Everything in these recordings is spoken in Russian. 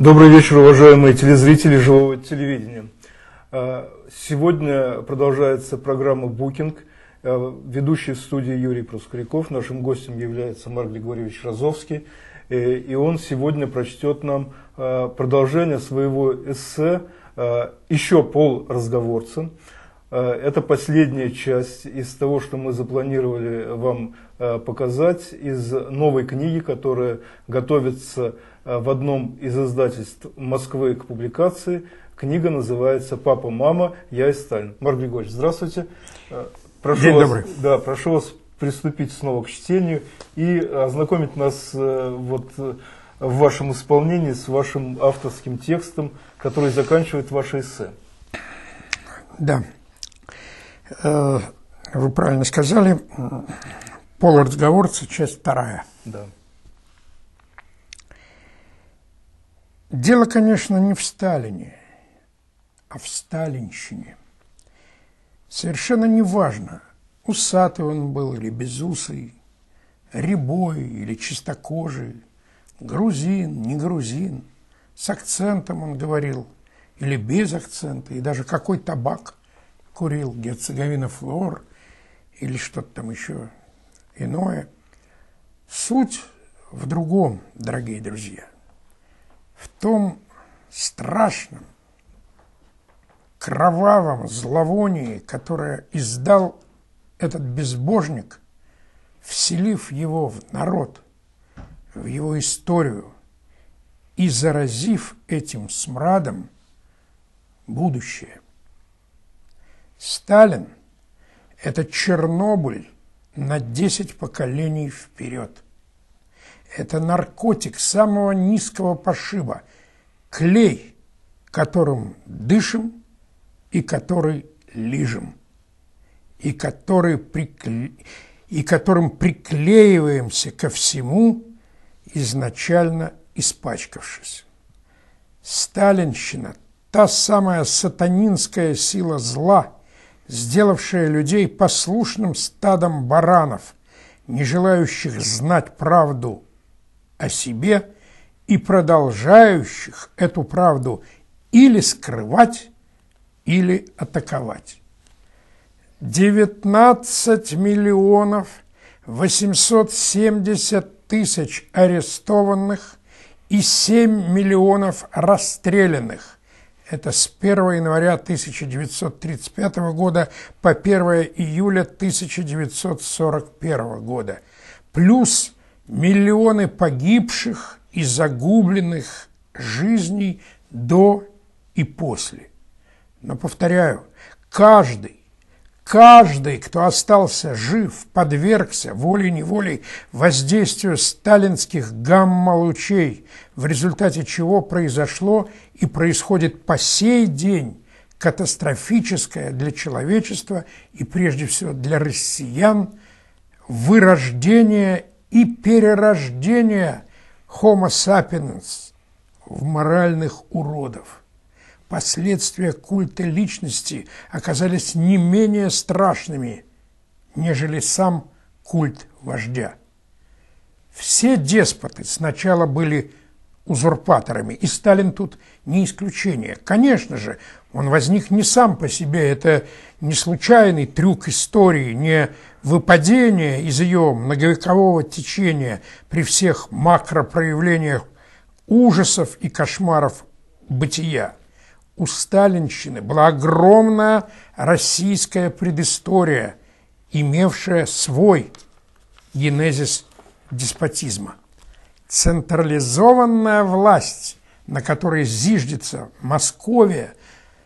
Добрый вечер, уважаемые телезрители живого телевидения. А, сегодня продолжается программа «Букинг». А, ведущий в студии Юрий Проскуряков. Нашим гостем является Марк Григорьевич Розовский. Э, и он сегодня прочтет нам а, продолжение своего эссе «Еще пол разговорца». Это последняя часть из того, что мы запланировали вам показать, из новой книги, которая готовится Э, в одном из издательств Москвы к публикации. Книга называется «Папа, мама, я и Сталин». Марк Григорьевич, здравствуйте. Э, прошу День вас, добрый. Да, прошу вас приступить снова к чтению и ознакомить нас э, вот в вашем исполнении с вашим авторским текстом, который заканчивает ваше эссе. Да. Вы правильно сказали. Полуразговор, часть вторая. Да. Дело, конечно, не в Сталине, а в Сталинщине. Совершенно неважно, усатый он был или безусый, рябой или чистокожий, грузин, не грузин, с акцентом он говорил или без акцента, и даже какой табак курил, герцеговина флор или что-то там еще иное. Суть в другом, дорогие друзья – в том страшном, кровавом зловонии, которое издал этот безбожник, вселив его в народ, в его историю и заразив этим смрадом будущее. Сталин – это Чернобыль на 10 поколений вперед – это наркотик самого низкого пошиба, клей, которым дышим и который лижем, и, который прикле... и которым приклеиваемся ко всему, изначально испачкавшись. Сталинщина – та самая сатанинская сила зла, сделавшая людей послушным стадом баранов, не желающих знать правду – о себе и продолжающих эту правду или скрывать, или атаковать. 19 миллионов 870 тысяч арестованных и 7 миллионов расстрелянных. Это с 1 января 1935 года по 1 июля 1941 года. Плюс миллионы погибших и загубленных жизней до и после. Но, повторяю, каждый, каждый, кто остался жив, подвергся волей-неволей воздействию сталинских гамма-лучей, в результате чего произошло и происходит по сей день катастрофическое для человечества и прежде всего для россиян вырождение и перерождение Homo sapiens в моральных уродов. Последствия культа личности оказались не менее страшными, нежели сам культ вождя. Все деспоты сначала были узурпаторами. И Сталин тут не исключение. Конечно же, он возник не сам по себе. Это не случайный трюк истории, не выпадение из ее многовекового течения при всех макропроявлениях ужасов и кошмаров бытия. У Сталинщины была огромная российская предыстория, имевшая свой генезис деспотизма. Централизованная власть, на которой зиждется Московия,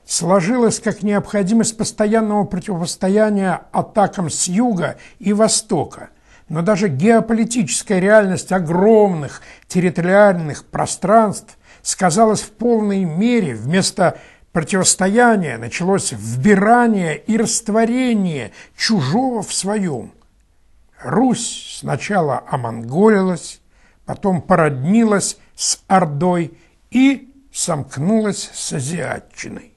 сложилась как необходимость постоянного противостояния атакам с юга и востока. Но даже геополитическая реальность огромных территориальных пространств сказалась в полной мере вместо противостояния началось вбирание и растворение чужого в своем. Русь сначала омонголилась, потом породнилась с Ордой и сомкнулась с Азиатчиной.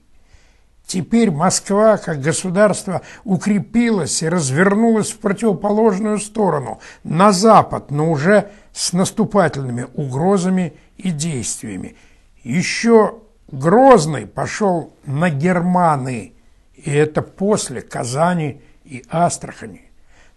Теперь Москва, как государство, укрепилась и развернулась в противоположную сторону, на запад, но уже с наступательными угрозами и действиями. Еще Грозный пошел на Германы, и это после Казани и Астрахани.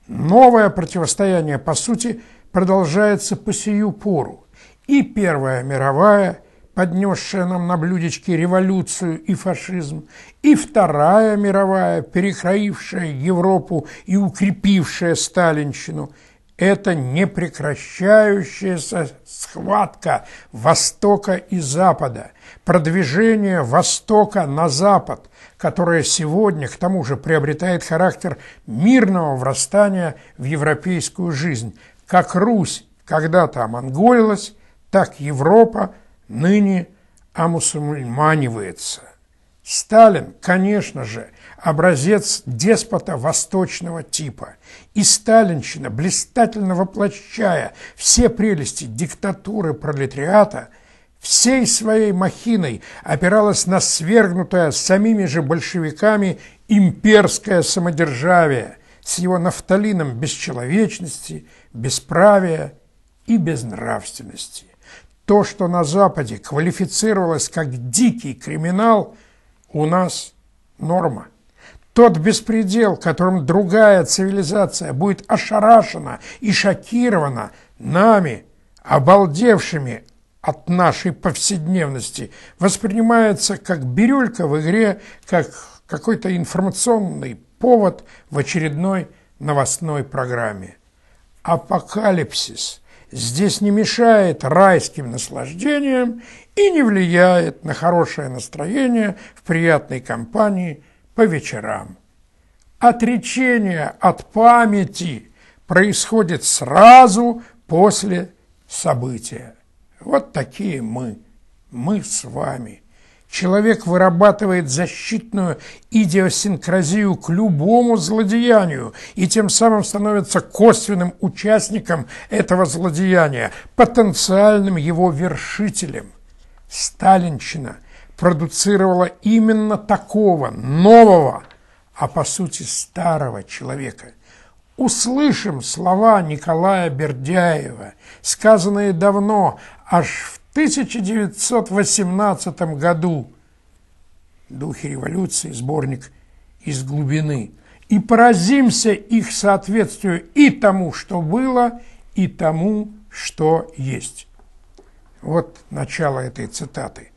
Новое противостояние, по сути, – продолжается по сию пору. И Первая мировая, поднесшая нам на блюдечке революцию и фашизм, и Вторая мировая, перекроившая Европу и укрепившая Сталинщину – это непрекращающаяся схватка Востока и Запада, продвижение Востока на Запад, которое сегодня, к тому же, приобретает характер мирного врастания в европейскую жизнь, как Русь когда-то омонголилась, так Европа ныне амусульманивается. Сталин, конечно же, образец деспота восточного типа. И сталинщина, блистательно воплощая все прелести диктатуры пролетариата, всей своей махиной опиралась на свергнутое самими же большевиками имперское самодержавие, с его нафталином бесчеловечности, бесправия и безнравственности. То, что на Западе квалифицировалось как дикий криминал, у нас норма. Тот беспредел, которым другая цивилизация будет ошарашена и шокирована нами, обалдевшими от нашей повседневности, воспринимается как бирюлька в игре, как какой-то информационный повод в очередной новостной программе. Апокалипсис здесь не мешает райским наслаждениям и не влияет на хорошее настроение в приятной компании по вечерам. Отречение от памяти происходит сразу после события. Вот такие мы, мы с вами – Человек вырабатывает защитную идиосинкразию к любому злодеянию и тем самым становится косвенным участником этого злодеяния, потенциальным его вершителем. Сталинщина продуцировала именно такого, нового, а по сути старого человека – услышим слова Николая Бердяева, сказанные давно, аж в 1918 году «Духи революции», сборник «Из глубины», и поразимся их соответствию и тому, что было, и тому, что есть. Вот начало этой цитаты.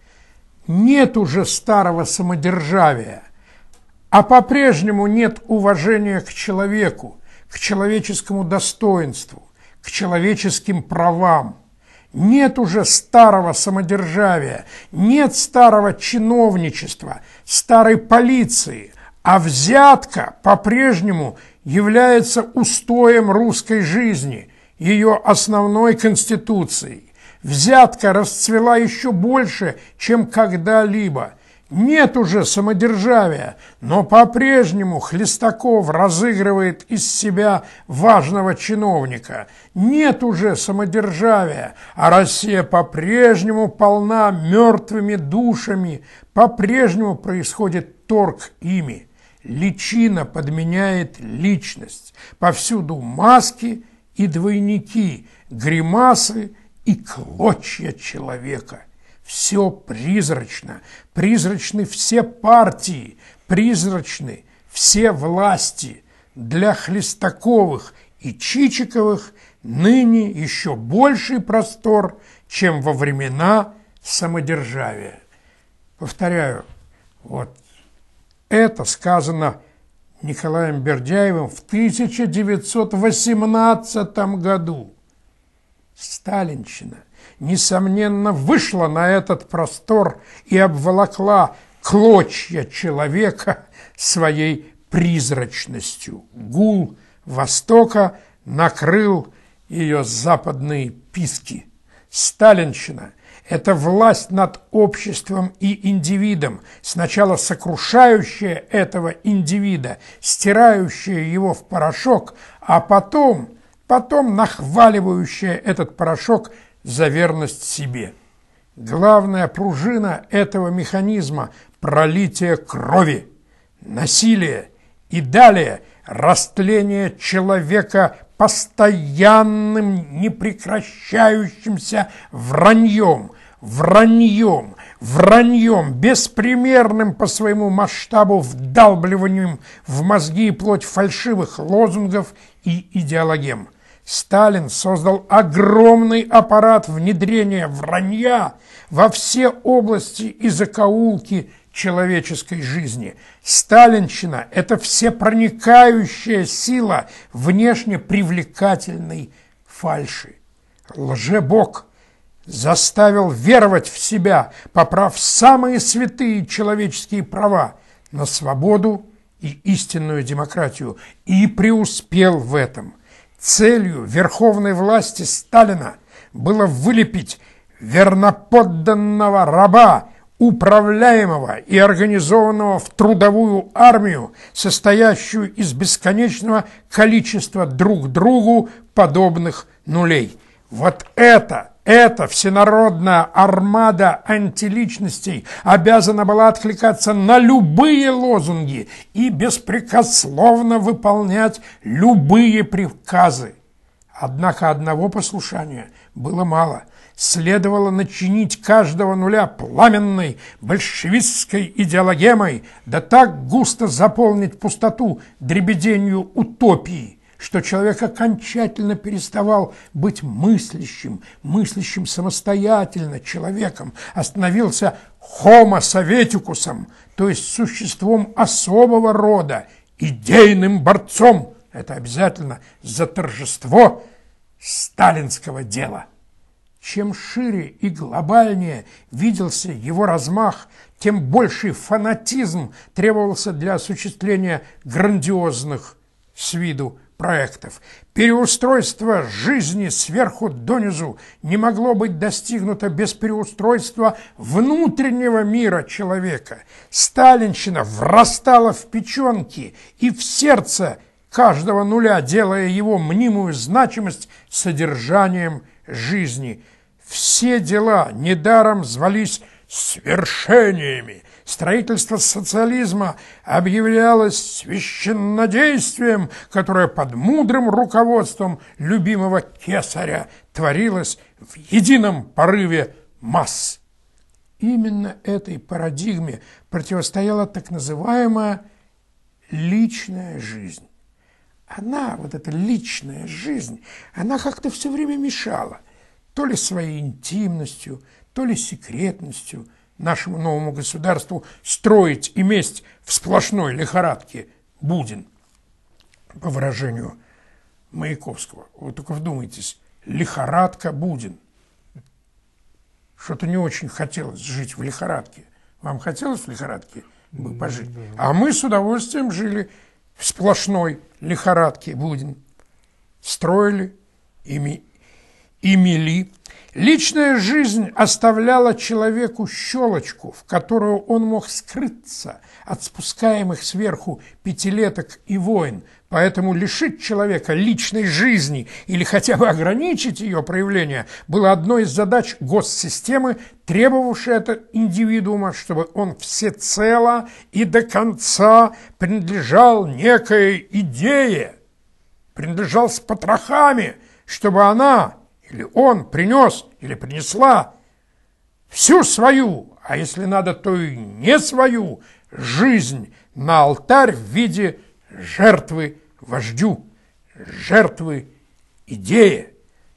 «Нет уже старого самодержавия, а по-прежнему нет уважения к человеку, к человеческому достоинству, к человеческим правам – нет уже старого самодержавия, нет старого чиновничества, старой полиции, а взятка по-прежнему является устоем русской жизни, ее основной конституцией. Взятка расцвела еще больше, чем когда-либо – нет уже самодержавия, но по-прежнему Хлестаков разыгрывает из себя важного чиновника. Нет уже самодержавия, а Россия по-прежнему полна мертвыми душами, по-прежнему происходит торг ими. Личина подменяет личность. Повсюду маски и двойники, гримасы и клочья человека – все призрачно, призрачны все партии, призрачны все власти. Для Хлестаковых и Чичиковых ныне еще больший простор, чем во времена самодержавия. Повторяю, вот это сказано Николаем Бердяевым в 1918 году. Сталинщина – несомненно, вышла на этот простор и обволокла клочья человека своей призрачностью. Гул Востока накрыл ее западные писки. Сталинщина – это власть над обществом и индивидом, сначала сокрушающая этого индивида, стирающая его в порошок, а потом, потом нахваливающая этот порошок – за верность себе. Главная пружина этого механизма – пролитие крови, насилие и далее растление человека постоянным, непрекращающимся враньем, враньем, враньем, беспримерным по своему масштабу вдалбливанием в мозги и плоть фальшивых лозунгов и идеологем. Сталин создал огромный аппарат внедрения вранья во все области и закоулки человеческой жизни. Сталинщина – это всепроникающая сила внешне привлекательной фальши. Лжебог заставил веровать в себя, поправ самые святые человеческие права на свободу и истинную демократию, и преуспел в этом – Целью верховной власти Сталина было вылепить верноподданного раба, управляемого и организованного в трудовую армию, состоящую из бесконечного количества друг другу подобных нулей. Вот это эта всенародная армада антиличностей обязана была откликаться на любые лозунги и беспрекословно выполнять любые приказы. Однако одного послушания было мало. Следовало начинить каждого нуля пламенной большевистской идеологемой, да так густо заполнить пустоту дребеденью утопии – что человек окончательно переставал быть мыслящим, мыслящим самостоятельно человеком, остановился homo советикусом, то есть существом особого рода, идейным борцом. Это обязательно за торжество сталинского дела. Чем шире и глобальнее виделся его размах, тем больший фанатизм требовался для осуществления грандиозных с виду проектов. Переустройство жизни сверху донизу не могло быть достигнуто без переустройства внутреннего мира человека. Сталинщина врастала в печенки и в сердце каждого нуля, делая его мнимую значимость содержанием жизни. Все дела недаром звались свершениями – Строительство социализма объявлялось священнодействием, которое под мудрым руководством любимого кесаря творилось в едином порыве масс. Именно этой парадигме противостояла так называемая личная жизнь. Она, вот эта личная жизнь, она как-то все время мешала, то ли своей интимностью, то ли секретностью – нашему новому государству строить и месть в сплошной лихорадке Будин, по выражению Маяковского. Вы только вдумайтесь, лихорадка Будин. Что-то не очень хотелось жить в лихорадке. Вам хотелось в лихорадке бы пожить? А мы с удовольствием жили в сплошной лихорадке Будин. Строили, и имели Личная жизнь оставляла человеку щелочку, в которую он мог скрыться от спускаемых сверху пятилеток и войн, поэтому лишить человека личной жизни или хотя бы ограничить ее проявление было одной из задач госсистемы, требовавшей от индивидуума, чтобы он всецело и до конца принадлежал некой идее, принадлежал с потрохами, чтобы она или он принес или принесла всю свою, а если надо, то и не свою, жизнь на алтарь в виде жертвы вождю, жертвы идеи.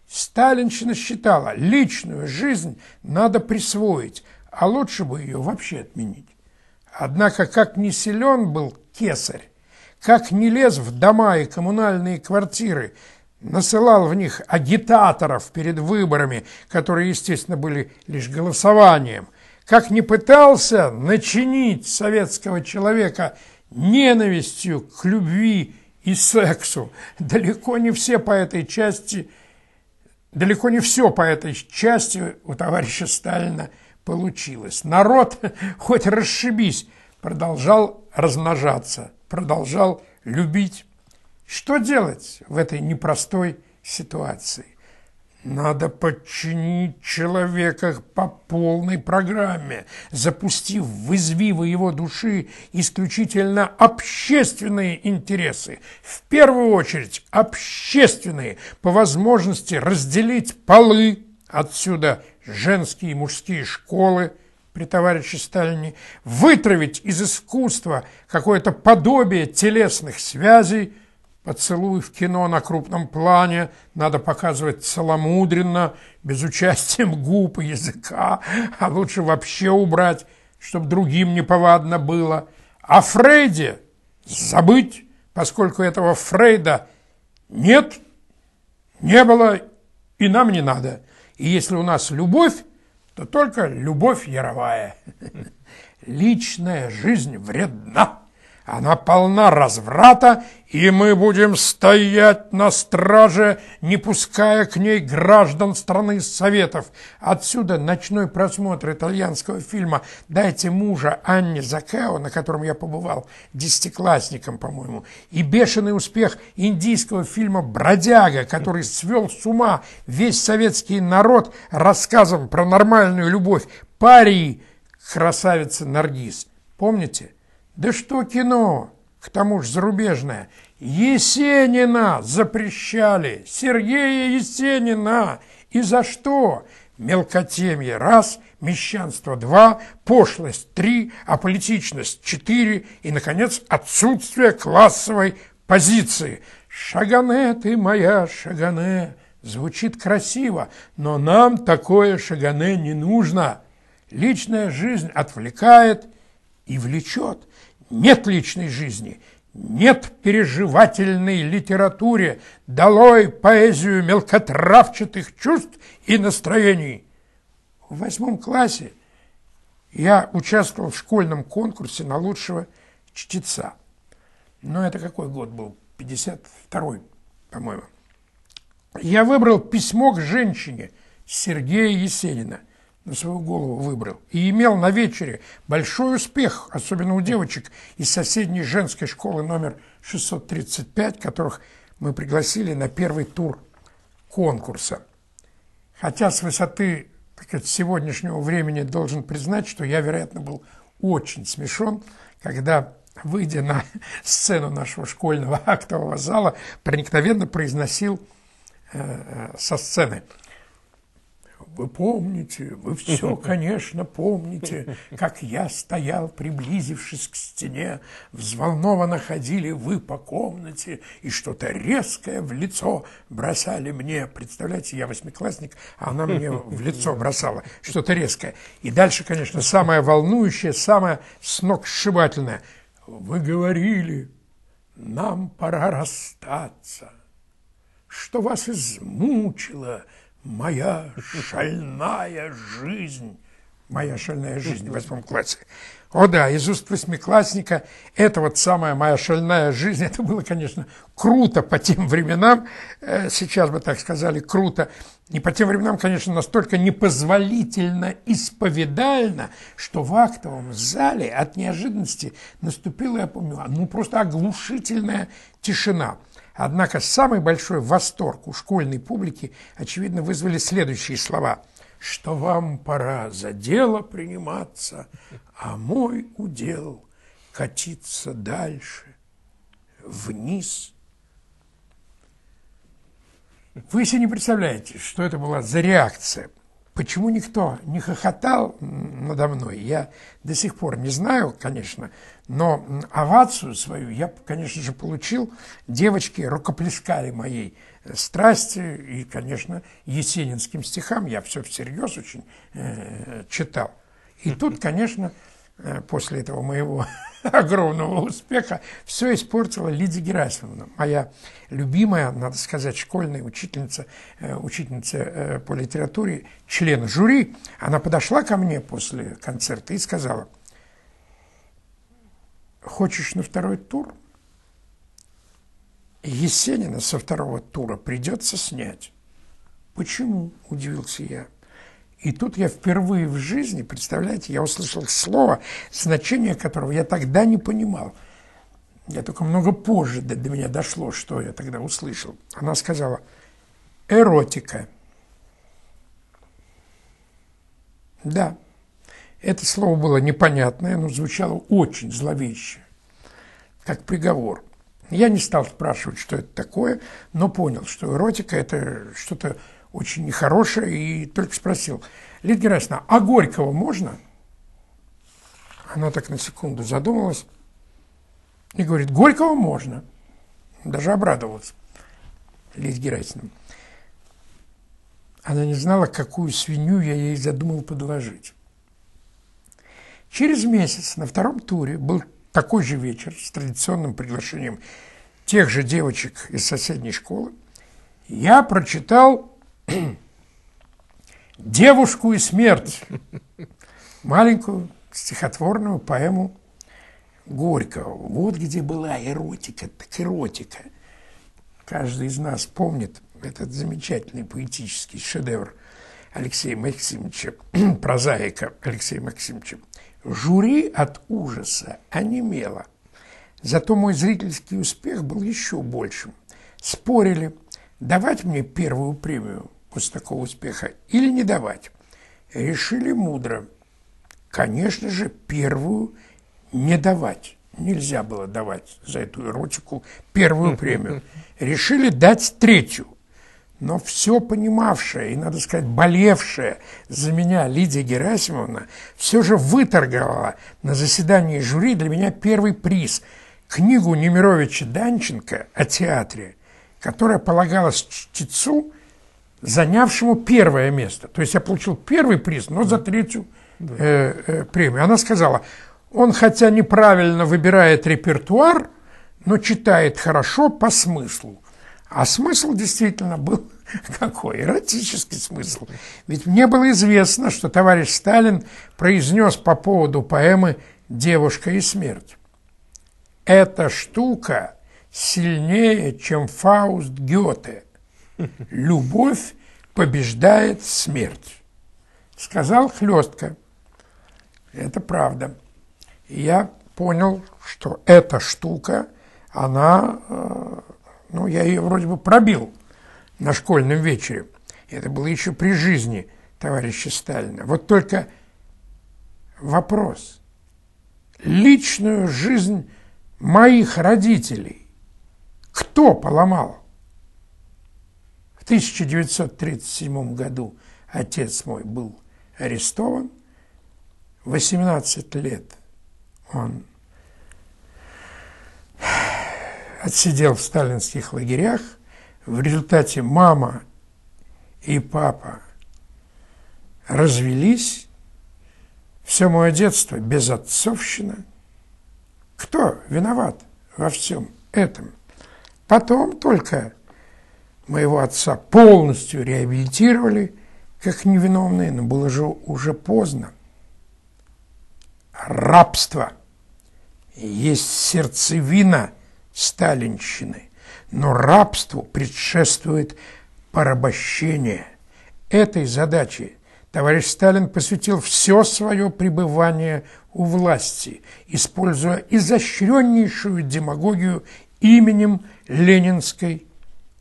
Сталинщина считала, личную жизнь надо присвоить, а лучше бы ее вообще отменить. Однако, как не силен был кесарь, как не лез в дома и коммунальные квартиры, насылал в них агитаторов перед выборами, которые, естественно, были лишь голосованием, как не пытался начинить советского человека ненавистью к любви и сексу, далеко не все по этой части, далеко не все по этой части у товарища Сталина получилось. Народ, хоть расшибись, продолжал размножаться, продолжал любить что делать в этой непростой ситуации? Надо подчинить человека по полной программе, запустив в извивы его души исключительно общественные интересы. В первую очередь общественные, по возможности разделить полы, отсюда женские и мужские школы при товарище Сталине, вытравить из искусства какое-то подобие телесных связей – Поцелуй в кино на крупном плане надо показывать целомудренно, без участия губ и языка, а лучше вообще убрать, чтобы другим неповадно было. А Фрейде забыть, поскольку этого Фрейда нет, не было и нам не надо. И если у нас любовь, то только любовь яровая. Личная жизнь вредна. Она полна разврата и мы будем стоять на страже, не пуская к ней граждан страны Советов. Отсюда ночной просмотр итальянского фильма «Дайте мужа» Анне Закао, на котором я побывал десятиклассником, по-моему, и бешеный успех индийского фильма «Бродяга», который свел с ума весь советский народ рассказом про нормальную любовь парии красавицы Наргиз. Помните? Да что кино! к тому же зарубежное. Есенина запрещали, Сергея Есенина. И за что? Мелкотемье – раз, мещанство – два, пошлость – три, аполитичность – четыре и, наконец, отсутствие классовой позиции. «Шагане ты моя, шагане!» Звучит красиво, но нам такое шагане не нужно. Личная жизнь отвлекает и влечет. Нет личной жизни – нет переживательной литературе, долой поэзию мелкотравчатых чувств и настроений. В восьмом классе я участвовал в школьном конкурсе на лучшего чтеца. Но ну, это какой год был? 52-й, по-моему. Я выбрал письмо к женщине Сергея Есенина на свою голову выбрал. И имел на вечере большой успех, особенно у девочек из соседней женской школы номер 635, которых мы пригласили на первый тур конкурса. Хотя с высоты так сказать, сегодняшнего времени должен признать, что я, вероятно, был очень смешон, когда, выйдя на сцену нашего школьного актового зала, проникновенно произносил э, э со сцены – вы помните, вы все, конечно, помните, как я стоял, приблизившись к стене, взволнованно ходили вы по комнате и что-то резкое в лицо бросали мне. Представляете, я восьмиклассник, а она мне в лицо бросала что-то резкое. И дальше, конечно, самое волнующее, самое сногсшибательное. Вы говорили, нам пора расстаться, что вас измучило, моя шальная жизнь. Моя шальная жизнь в восьмом классе. О да, из уст восьмиклассника это вот самая моя шальная жизнь. Это было, конечно, круто по тем временам. Э, сейчас бы так сказали, круто. И по тем временам, конечно, настолько непозволительно исповедально, что в актовом зале от неожиданности наступила, я помню, ну просто оглушительная тишина. Однако самый большой восторг у школьной публики, очевидно, вызвали следующие слова. «Что вам пора за дело приниматься, а мой удел катиться дальше, вниз». Вы себе не представляете, что это была за реакция – Почему никто не хохотал надо мной, я до сих пор не знаю, конечно, но овацию свою я, конечно же, получил. Девочки рукоплескали моей э, страсти и, конечно, есенинским стихам. Я все всерьез очень э, читал. И тут, конечно, Э, после этого моего огромного успеха, все испортила Лидия Герасимовна, моя любимая, надо сказать, школьная учительница, э, учительница э, по литературе, член жюри. Она подошла ко мне после концерта и сказала, хочешь на второй тур? Есенина со второго тура придется снять. Почему? – удивился я. И тут я впервые в жизни, представляете, я услышал слово, значение которого я тогда не понимал. Я только много позже до, до меня дошло, что я тогда услышал. Она сказала «эротика». Да, это слово было непонятное, но звучало очень зловеще, как приговор. Я не стал спрашивать, что это такое, но понял, что эротика – это что-то очень нехорошая и только спросил, Лидия Герасимовна, а Горького можно? Она так на секунду задумалась и говорит, Горького можно. Даже обрадовалась Лидия Герасимовна. Она не знала, какую свинью я ей задумал подложить. Через месяц на втором туре был такой же вечер с традиционным приглашением тех же девочек из соседней школы. Я прочитал «Девушку и смерть» маленькую стихотворную поэму Горького. Вот где была эротика, так эротика. Каждый из нас помнит этот замечательный поэтический шедевр Алексея Максимовича, прозаика Алексея Максимовича. Жюри от ужаса онемело. Зато мой зрительский успех был еще большим. Спорили, давать мне первую премию после такого успеха, или не давать. Решили мудро. Конечно же, первую не давать. Нельзя было давать за эту эротику первую премию. Решили дать третью. Но все понимавшая и, надо сказать, болевшая за меня Лидия Герасимовна все же выторговала на заседании жюри для меня первый приз – книгу Немировича Данченко о театре, которая полагалась чтецу занявшему первое место. То есть я получил первый приз, но за третью э, э, премию. Она сказала, он хотя неправильно выбирает репертуар, но читает хорошо по смыслу. А смысл действительно был какой? Эротический смысл. Ведь мне было известно, что товарищ Сталин произнес по поводу поэмы «Девушка и смерть». Эта штука сильнее, чем Фауст Гёте. Любовь побеждает смерть. Сказал хлестко. Это правда. И я понял, что эта штука, она, э, ну, я ее вроде бы пробил на школьном вечере. Это было еще при жизни товарища Сталина. Вот только вопрос. Личную жизнь моих родителей кто поломал? В 1937 году отец мой был арестован. 18 лет он отсидел в сталинских лагерях. В результате мама и папа развелись. Все мое детство без безотцовщина. Кто виноват во всем этом? Потом только моего отца полностью реабилитировали как невиновные, но было же уже поздно. Рабство есть сердцевина сталинщины, но рабству предшествует порабощение. Этой задаче товарищ Сталин посвятил все свое пребывание у власти, используя изощреннейшую демагогию именем Ленинской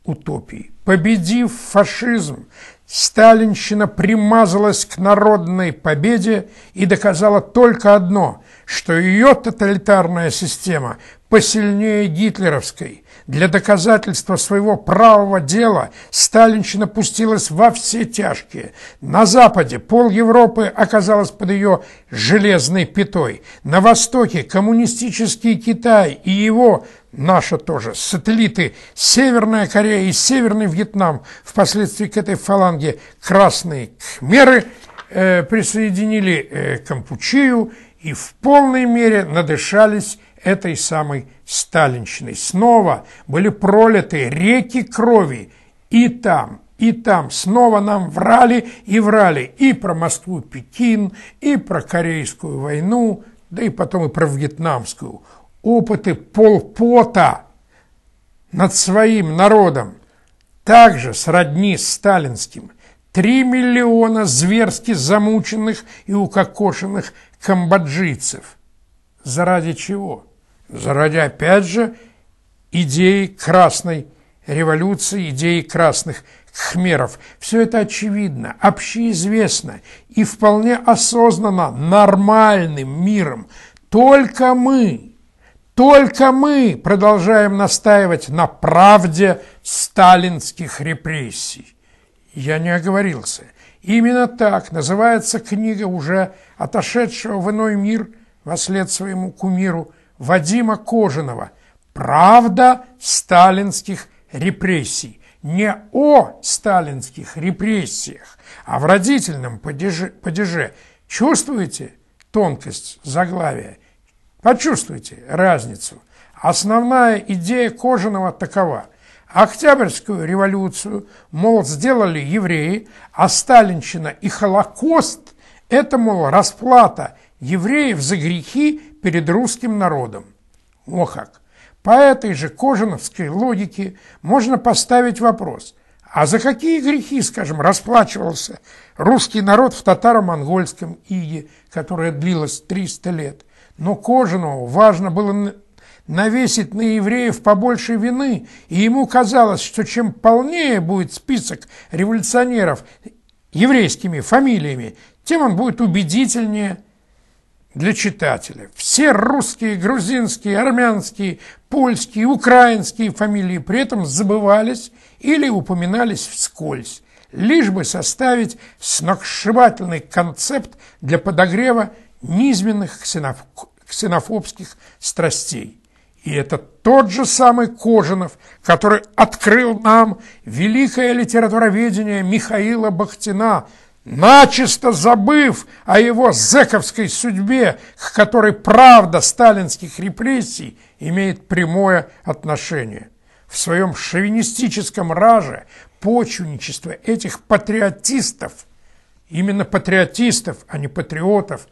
утопии. Победив фашизм, сталинщина примазалась к народной победе и доказала только одно, что ее тоталитарная система посильнее гитлеровской, для доказательства своего правого дела Сталинщина пустилась во все тяжкие. На Западе пол Европы оказалась под ее железной пятой. На Востоке коммунистический Китай и его наши тоже, сателлиты Северная Корея и Северный Вьетнам, впоследствии к этой фаланге красные кхмеры э, присоединили э, Кампучию – и в полной мере надышались этой самой сталинщиной. Снова были пролиты реки крови и там, и там. Снова нам врали и врали и про Москву, Пекин, и про Корейскую войну, да и потом и про Вьетнамскую. Опыты полпота над своим народом также сродни сталинским. Три миллиона зверски замученных и укокошенных камбоджийцев. Заради чего? Заради, опять же, идеи красной революции, идеи красных хмеров. Все это очевидно, общеизвестно и вполне осознанно нормальным миром. Только мы, только мы продолжаем настаивать на правде сталинских репрессий. Я не оговорился. Именно так называется книга уже отошедшего в иной мир во след своему кумиру Вадима Кожаного «Правда сталинских репрессий». Не о сталинских репрессиях, а в родительном падеже. падеже. Чувствуете тонкость заглавия? Почувствуйте разницу. Основная идея Кожаного такова – Октябрьскую революцию, мол, сделали евреи, а Сталинщина и Холокост – это, мол, расплата евреев за грехи перед русским народом. О как! По этой же кожановской логике можно поставить вопрос, а за какие грехи, скажем, расплачивался русский народ в татаро-монгольском иге, которая длилась 300 лет? Но Кожанову важно было навесить на евреев побольше вины, и ему казалось, что чем полнее будет список революционеров еврейскими фамилиями, тем он будет убедительнее для читателя. Все русские, грузинские, армянские, польские, украинские фамилии при этом забывались или упоминались вскользь, лишь бы составить сногсшибательный концепт для подогрева низменных ксенофобских страстей. И это тот же самый Кожинов, который открыл нам великое литературоведение Михаила Бахтина, начисто забыв о его зэковской судьбе, к которой правда сталинских репрессий имеет прямое отношение. В своем шовинистическом раже почвенничество этих патриотистов, именно патриотистов, а не патриотов,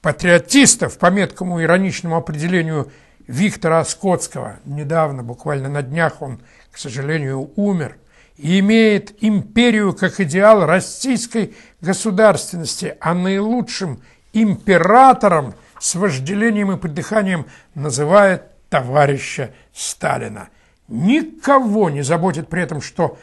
патриотистов, по меткому ироничному определению Виктора Скотского Недавно, буквально на днях, он, к сожалению, умер. И имеет империю как идеал российской государственности, а наилучшим императором с вожделением и придыханием называет товарища Сталина. Никого не заботит при этом, что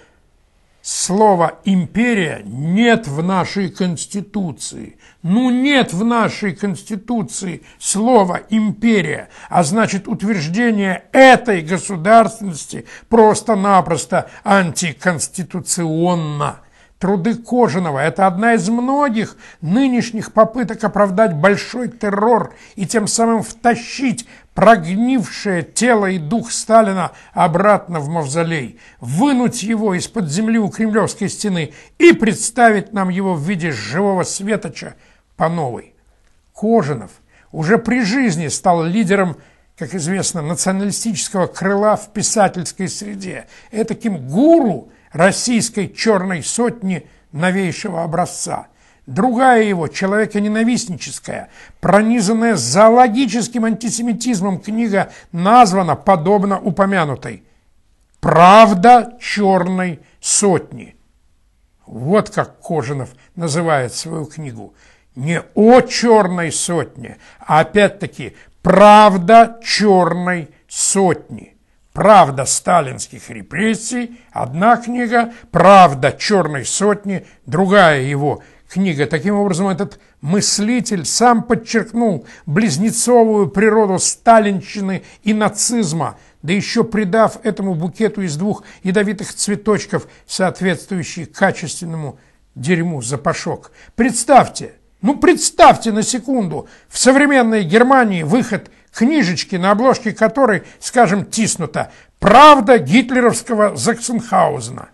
Слова «империя» нет в нашей Конституции. Ну нет в нашей Конституции слова «империя», а значит утверждение этой государственности просто-напросто антиконституционно. Труды Кожаного – это одна из многих нынешних попыток оправдать большой террор и тем самым втащить прогнившее тело и дух Сталина обратно в мавзолей, вынуть его из-под земли у Кремлевской стены и представить нам его в виде живого светоча по новой. Кожинов уже при жизни стал лидером как известно, националистического крыла в писательской среде, этаким гуру российской черной сотни новейшего образца – Другая его, человеконенавистническая, пронизанная зоологическим антисемитизмом книга названа, подобно упомянутой, «Правда черной сотни». Вот как Кожинов называет свою книгу. Не о черной сотне, а опять-таки правда черной сотни. Правда сталинских репрессий – одна книга, правда черной сотни – другая его книга. Таким образом, этот мыслитель сам подчеркнул близнецовую природу сталинщины и нацизма, да еще придав этому букету из двух ядовитых цветочков, соответствующий качественному дерьму запашок. Представьте, ну представьте на секунду, в современной Германии выход книжечки, на обложке которой, скажем, тиснута «Правда гитлеровского Заксенхаузена».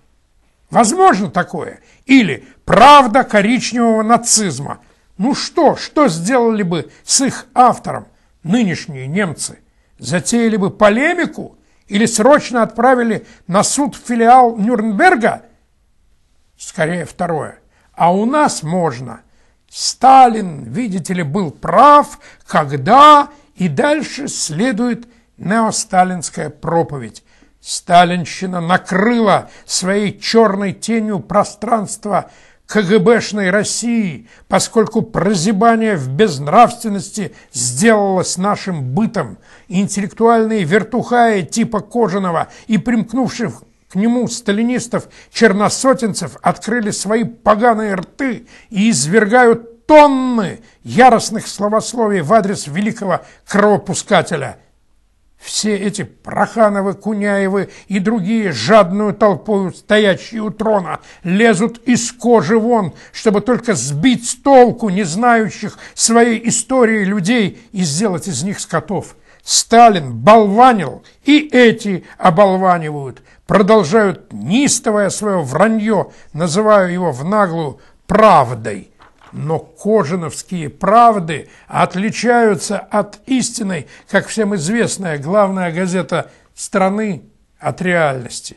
Возможно такое? Или Правда коричневого нацизма. Ну что, что сделали бы с их автором нынешние немцы? Затеяли бы полемику или срочно отправили на суд филиал Нюрнберга? Скорее второе. А у нас можно. Сталин, видите ли, был прав, когда и дальше следует неосталинская проповедь. Сталинщина накрыла своей черной тенью пространство КГБшной России, поскольку прозябание в безнравственности сделалось нашим бытом. Интеллектуальные вертухаи типа Кожаного и примкнувших к нему сталинистов, черносотенцев открыли свои поганые рты и извергают тонны яростных словословий в адрес великого кровопускателя все эти Прохановы, Куняевы и другие жадную толпою, стоящие у трона, лезут из кожи вон, чтобы только сбить с толку не знающих своей истории людей и сделать из них скотов. Сталин болванил, и эти оболванивают, продолжают нистовое свое вранье, называя его в наглую правдой. Но кожиновские правды отличаются от истинной, как всем известная главная газета страны, от реальности.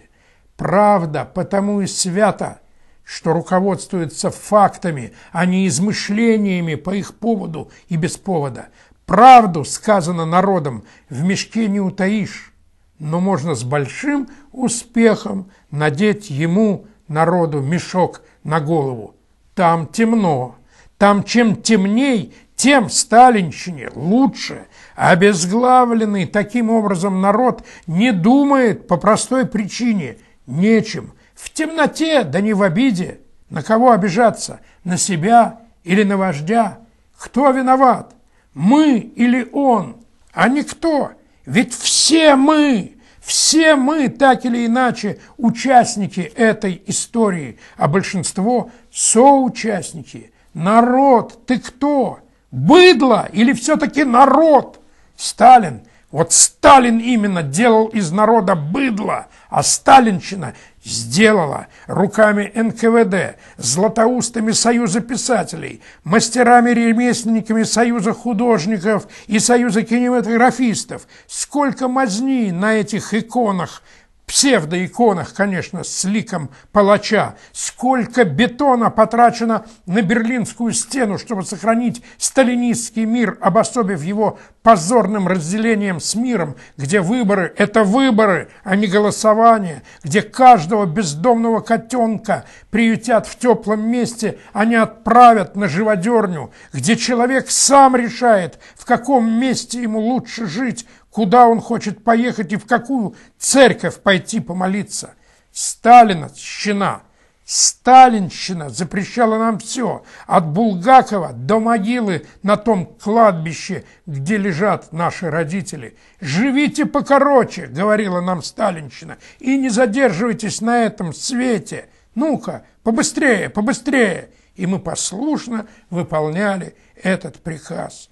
Правда потому и свята, что руководствуется фактами, а не измышлениями по их поводу и без повода. Правду, сказано народом, в мешке не утаишь, но можно с большим успехом надеть ему, народу, мешок на голову. Там темно, там чем темней, тем в сталинщине лучше. Обезглавленный таким образом народ не думает по простой причине – нечем. В темноте, да не в обиде. На кого обижаться? На себя или на вождя? Кто виноват? Мы или он? А никто. Ведь все мы все мы, так или иначе, участники этой истории, а большинство – соучастники. Народ, ты кто? Быдло или все-таки народ? Сталин. Вот Сталин именно делал из народа быдло, а Сталинщина сделала руками НКВД, златоустами Союза писателей, мастерами-ремесленниками Союза художников и Союза кинематографистов. Сколько мазни на этих иконах – псевдоиконах, конечно, с ликом палача, сколько бетона потрачено на Берлинскую стену, чтобы сохранить сталинистский мир, обособив его позорным разделением с миром, где выборы – это выборы, а не голосование, где каждого бездомного котенка приютят в теплом месте, а не отправят на живодерню, где человек сам решает, в каком месте ему лучше жить, куда он хочет поехать и в какую церковь пойти помолиться. Сталинщина, Сталинщина запрещала нам все, от Булгакова до могилы на том кладбище, где лежат наши родители. «Живите покороче», — говорила нам Сталинщина, — «и не задерживайтесь на этом свете. Ну-ка, побыстрее, побыстрее». И мы послушно выполняли этот приказ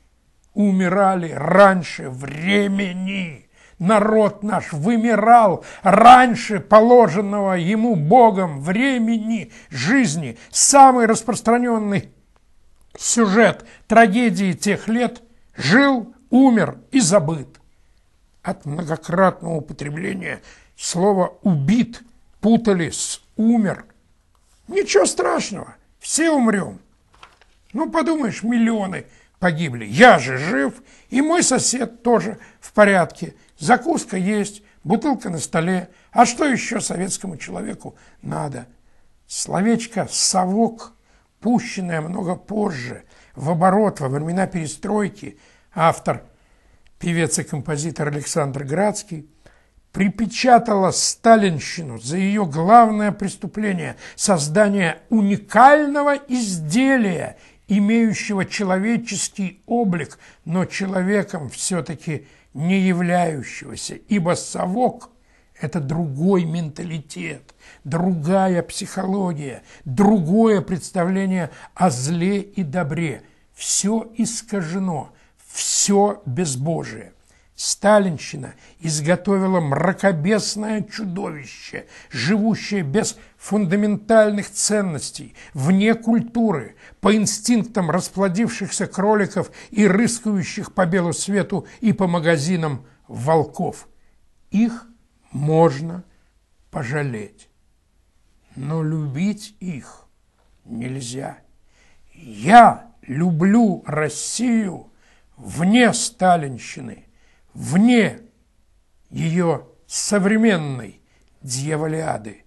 умирали раньше времени. Народ наш вымирал раньше положенного ему Богом времени жизни. Самый распространенный сюжет трагедии тех лет – жил, умер и забыт. От многократного употребления слова «убит» путали с «умер». Ничего страшного, все умрем. Ну, подумаешь, миллионы – погибли. Я же жив, и мой сосед тоже в порядке. Закуска есть, бутылка на столе. А что еще советскому человеку надо? Словечко «совок», пущенное много позже, в оборот во времена перестройки, автор, певец и композитор Александр Градский, припечатала Сталинщину за ее главное преступление – создание уникального изделия – имеющего человеческий облик, но человеком все-таки не являющегося, ибо совок – это другой менталитет, другая психология, другое представление о зле и добре. Все искажено, все безбожие. Сталинщина изготовила мракобесное чудовище, живущее без фундаментальных ценностей, вне культуры, по инстинктам расплодившихся кроликов и рыскающих по белу свету и по магазинам волков. Их можно пожалеть, но любить их нельзя. Я люблю Россию вне сталинщины – вне ее современной дьяволиады.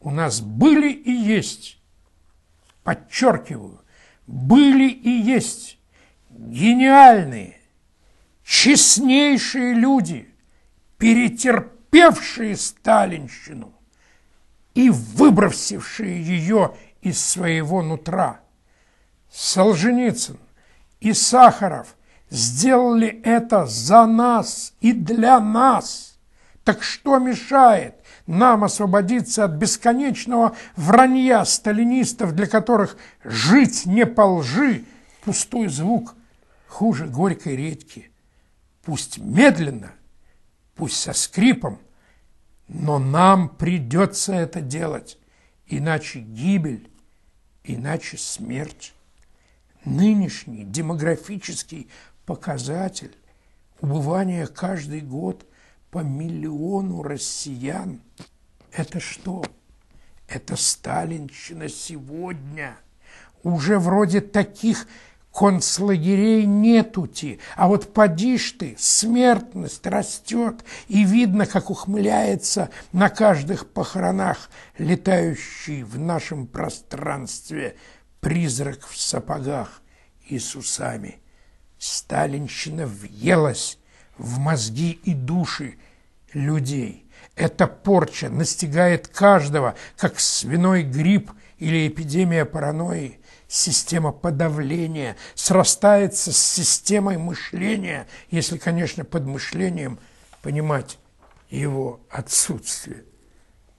У нас были и есть, подчеркиваю, были и есть гениальные, честнейшие люди, перетерпевшие сталинщину и выбросившие ее из своего нутра. Солженицын и Сахаров сделали это за нас и для нас. Так что мешает нам освободиться от бесконечного вранья сталинистов, для которых жить не по лжи, пустой звук хуже горькой редьки. Пусть медленно, пусть со скрипом, но нам придется это делать, иначе гибель, иначе смерть. Нынешний демографический показатель убывания каждый год по миллиону россиян. Это что? Это сталинщина сегодня. Уже вроде таких концлагерей нетути, а вот подишь ты, смертность растет, и видно, как ухмыляется на каждых похоронах летающий в нашем пространстве призрак в сапогах и с усами – Сталинщина въелась в мозги и души людей. Эта порча настигает каждого, как свиной грипп или эпидемия паранойи. Система подавления срастается с системой мышления, если, конечно, под мышлением понимать его отсутствие.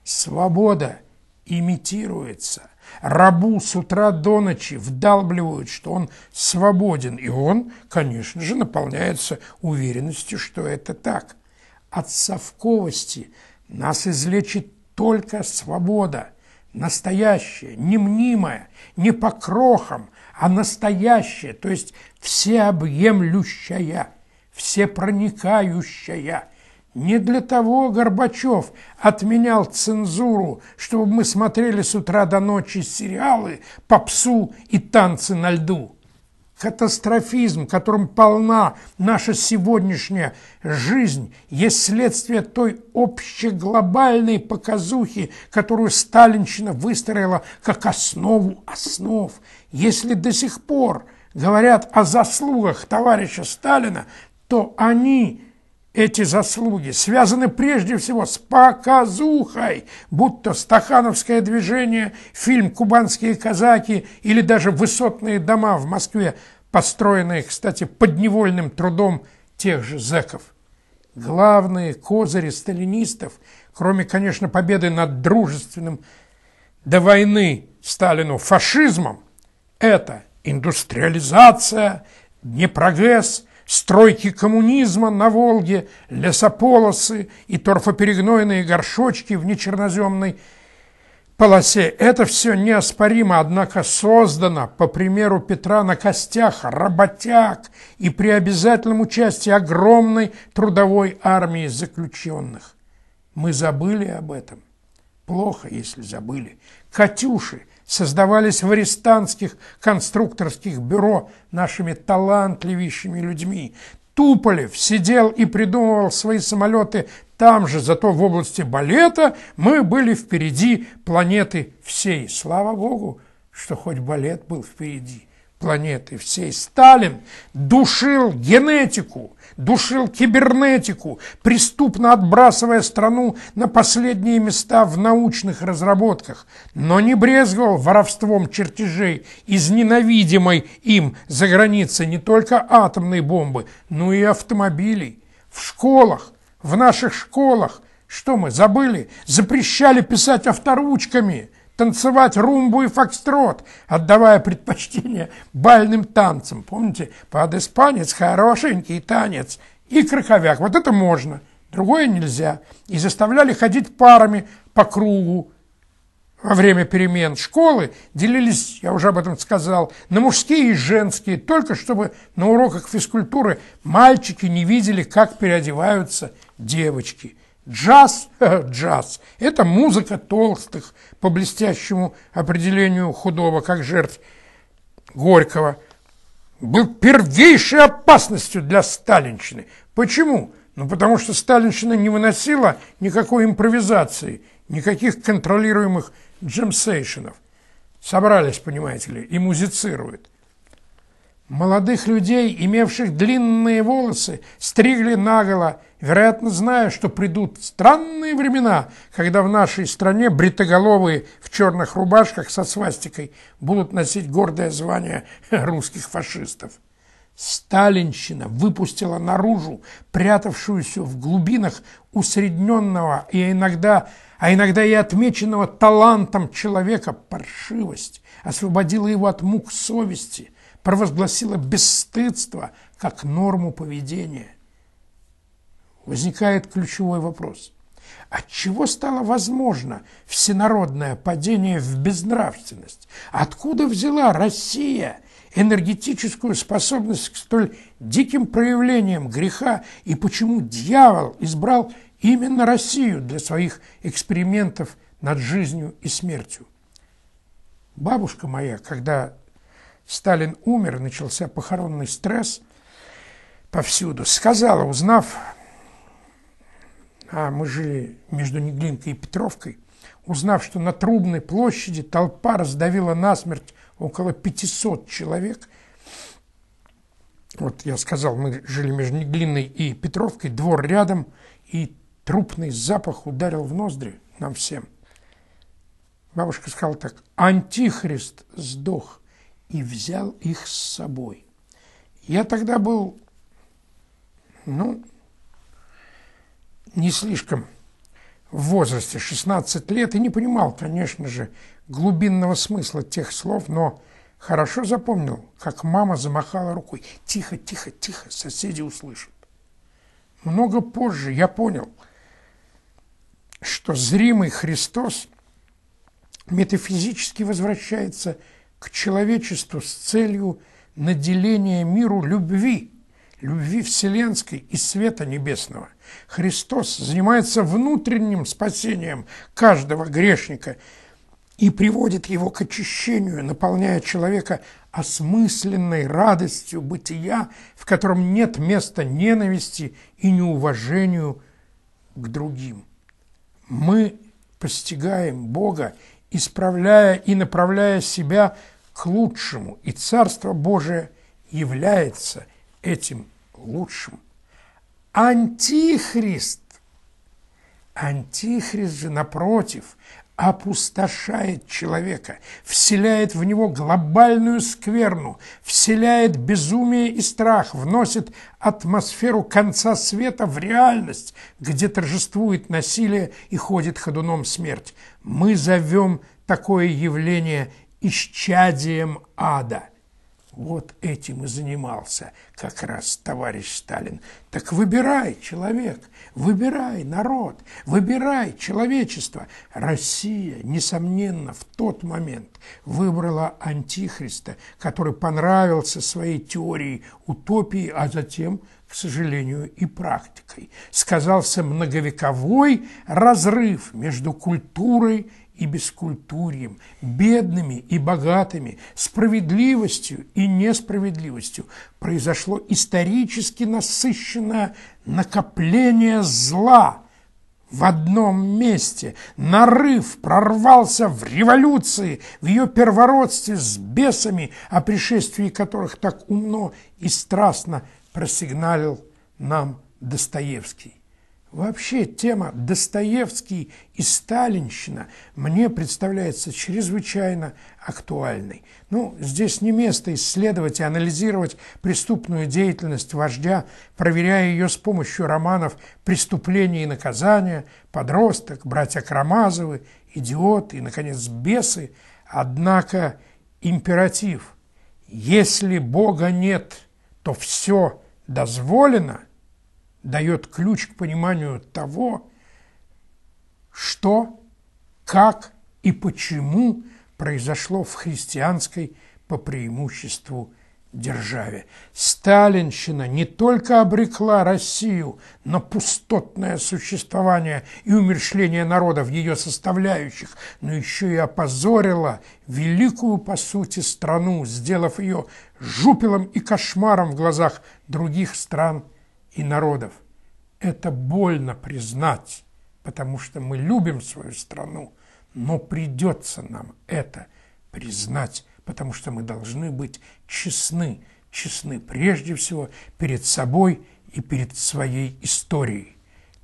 Свобода имитируется, рабу с утра до ночи вдалбливают, что он свободен, и он, конечно же, наполняется уверенностью, что это так. От совковости нас излечит только свобода, настоящая, не мнимая, не по крохам, а настоящая, то есть всеобъемлющая, всепроникающая – не для того Горбачев отменял цензуру, чтобы мы смотрели с утра до ночи сериалы, попсу и танцы на льду. Катастрофизм, которым полна наша сегодняшняя жизнь, есть следствие той общеглобальной показухи, которую Сталинщина выстроила как основу основ. Если до сих пор говорят о заслугах товарища Сталина, то они – эти заслуги связаны прежде всего с показухой, будто стахановское движение, фильм «Кубанские казаки» или даже «Высотные дома» в Москве, построенные, кстати, подневольным трудом тех же зэков. Главные козыри сталинистов, кроме, конечно, победы над дружественным до войны Сталину фашизмом, это индустриализация, не прогресс – стройки коммунизма на Волге, лесополосы и торфоперегнойные горшочки в нечерноземной полосе. Это все неоспоримо, однако создано, по примеру Петра, на костях работяг и при обязательном участии огромной трудовой армии заключенных. Мы забыли об этом. Плохо, если забыли. «Катюши» создавались в арестантских конструкторских бюро нашими талантливейшими людьми. Туполев сидел и придумывал свои самолеты там же, зато в области балета мы были впереди планеты всей. Слава Богу, что хоть балет был впереди планеты всей Сталин душил генетику, душил кибернетику, преступно отбрасывая страну на последние места в научных разработках, но не брезговал воровством чертежей из ненавидимой им за границей не только атомной бомбы, но и автомобилей. В школах, в наших школах, что мы забыли, запрещали писать авторучками – танцевать румбу и фокстрот, отдавая предпочтение бальным танцам. Помните, под испанец хорошенький танец и крыховяк. Вот это можно, другое нельзя. И заставляли ходить парами по кругу во время перемен школы делились, я уже об этом сказал, на мужские и женские, только чтобы на уроках физкультуры мальчики не видели, как переодеваются девочки. Джаз, джаз – это музыка толстых, по блестящему определению худого, как жертв Горького, был первейшей опасностью для сталинщины. Почему? Ну, потому что сталинщина не выносила никакой импровизации, никаких контролируемых джемсейшенов. Собрались, понимаете ли, и музицируют. Молодых людей, имевших длинные волосы, стригли наголо – вероятно, зная, что придут странные времена, когда в нашей стране бритоголовые в черных рубашках со свастикой будут носить гордое звание русских фашистов. Сталинщина выпустила наружу прятавшуюся в глубинах усредненного и иногда, а иногда и отмеченного талантом человека паршивость, освободила его от мук совести, провозгласила бесстыдство как норму поведения возникает ключевой вопрос. от чего стало возможно всенародное падение в безнравственность? Откуда взяла Россия энергетическую способность к столь диким проявлениям греха и почему дьявол избрал именно Россию для своих экспериментов над жизнью и смертью? Бабушка моя, когда Сталин умер, начался похоронный стресс повсюду, сказала, узнав а мы жили между Неглинкой и Петровкой, узнав, что на Трубной площади толпа раздавила насмерть около 500 человек, вот я сказал, мы жили между Неглинной и Петровкой, двор рядом, и трупный запах ударил в ноздри нам всем. Бабушка сказала так, антихрист сдох и взял их с собой. Я тогда был, ну, не слишком в возрасте 16 лет и не понимал, конечно же, глубинного смысла тех слов, но хорошо запомнил, как мама замахала рукой. Тихо, тихо, тихо, соседи услышат. Много позже я понял, что зримый Христос метафизически возвращается к человечеству с целью наделения миру любви – любви вселенской и света небесного. Христос занимается внутренним спасением каждого грешника и приводит его к очищению, наполняя человека осмысленной радостью бытия, в котором нет места ненависти и неуважению к другим. Мы постигаем Бога, исправляя и направляя себя к лучшему, и Царство Божие является этим лучшим. Антихрист. Антихрист же, напротив, опустошает человека, вселяет в него глобальную скверну, вселяет безумие и страх, вносит атмосферу конца света в реальность, где торжествует насилие и ходит ходуном смерть. Мы зовем такое явление исчадием ада. Вот этим и занимался как раз товарищ Сталин. Так выбирай, человек, выбирай, народ, выбирай, человечество. Россия, несомненно, в тот момент выбрала антихриста, который понравился своей теорией утопии, а затем – к сожалению, и практикой. Сказался многовековой разрыв между культурой и бескультурьем, бедными и богатыми, справедливостью и несправедливостью. Произошло исторически насыщенное накопление зла в одном месте. Нарыв прорвался в революции, в ее первородстве с бесами, о пришествии которых так умно и страстно просигналил нам Достоевский. Вообще тема Достоевский и Сталинщина мне представляется чрезвычайно актуальной. Ну, здесь не место исследовать и анализировать преступную деятельность вождя, проверяя ее с помощью романов «Преступление и наказание», «Подросток», «Братья Карамазовы», «Идиот» и, наконец, «Бесы». Однако императив «Если Бога нет, то все дозволено, дает ключ к пониманию того, что, как и почему произошло в христианской по преимуществу державе. Сталинщина не только обрекла Россию на пустотное существование и умершление народов ее составляющих, но еще и опозорила великую, по сути, страну, сделав ее жупелом и кошмаром в глазах других стран и народов. Это больно признать, потому что мы любим свою страну, но придется нам это признать потому что мы должны быть честны, честны прежде всего перед собой и перед своей историей.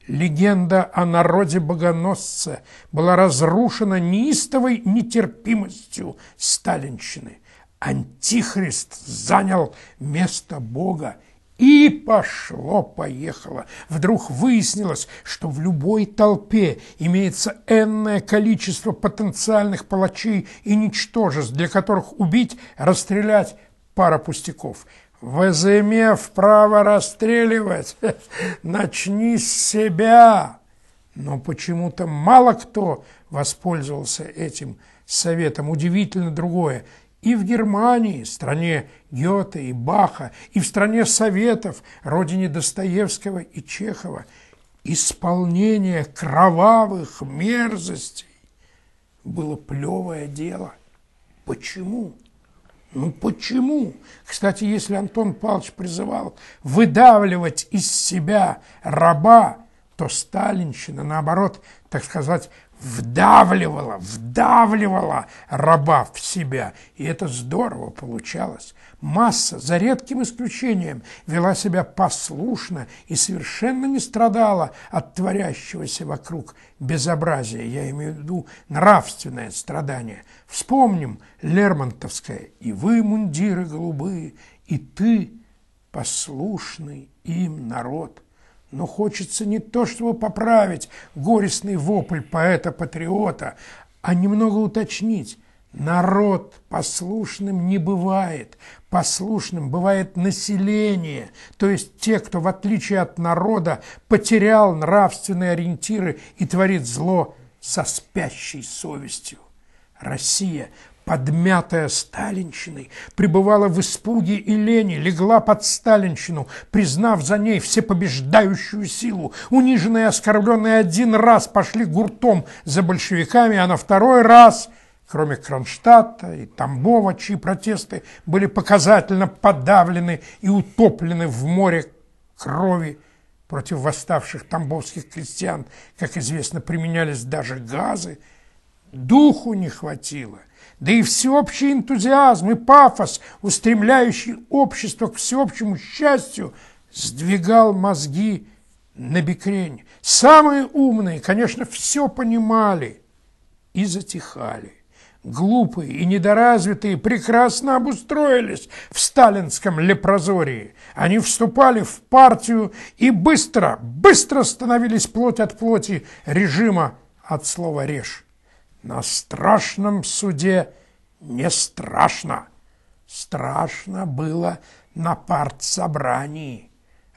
Легенда о народе богоносца была разрушена неистовой нетерпимостью сталинщины. Антихрист занял место Бога и пошло-поехало. Вдруг выяснилось, что в любой толпе имеется энное количество потенциальных палачей и ничтожеств, для которых убить, расстрелять – пара пустяков. Возыме вправо расстреливать, начни с себя. Но почему-то мало кто воспользовался этим советом. Удивительно другое. И в Германии, стране Гёте и Баха, и в стране Советов, родине Достоевского и Чехова, исполнение кровавых мерзостей было плевое дело. Почему? Ну почему? Кстати, если Антон Павлович призывал выдавливать из себя раба, то сталинщина, наоборот, так сказать, вдавливала, вдавливала раба в себя. И это здорово получалось. Масса, за редким исключением, вела себя послушно и совершенно не страдала от творящегося вокруг безобразия. Я имею в виду нравственное страдание. Вспомним Лермонтовское «И вы, мундиры голубые, и ты, послушный им народ». Но хочется не то, чтобы поправить горестный вопль поэта-патриота, а немного уточнить. Народ послушным не бывает. Послушным бывает население, то есть те, кто, в отличие от народа, потерял нравственные ориентиры и творит зло со спящей совестью. Россия подмятая сталинщиной, пребывала в испуге и лени, легла под сталинщину, признав за ней всепобеждающую силу. Униженные и оскорбленные один раз пошли гуртом за большевиками, а на второй раз, кроме Кронштадта и Тамбова, чьи протесты были показательно подавлены и утоплены в море крови, против восставших тамбовских крестьян, как известно, применялись даже газы, духу не хватило да и всеобщий энтузиазм и пафос, устремляющий общество к всеобщему счастью, сдвигал мозги на бекрень. Самые умные, конечно, все понимали и затихали. Глупые и недоразвитые прекрасно обустроились в сталинском лепрозории. Они вступали в партию и быстро, быстро становились плоть от плоти режима от слова «режь». На страшном суде не страшно. Страшно было на партсобрании.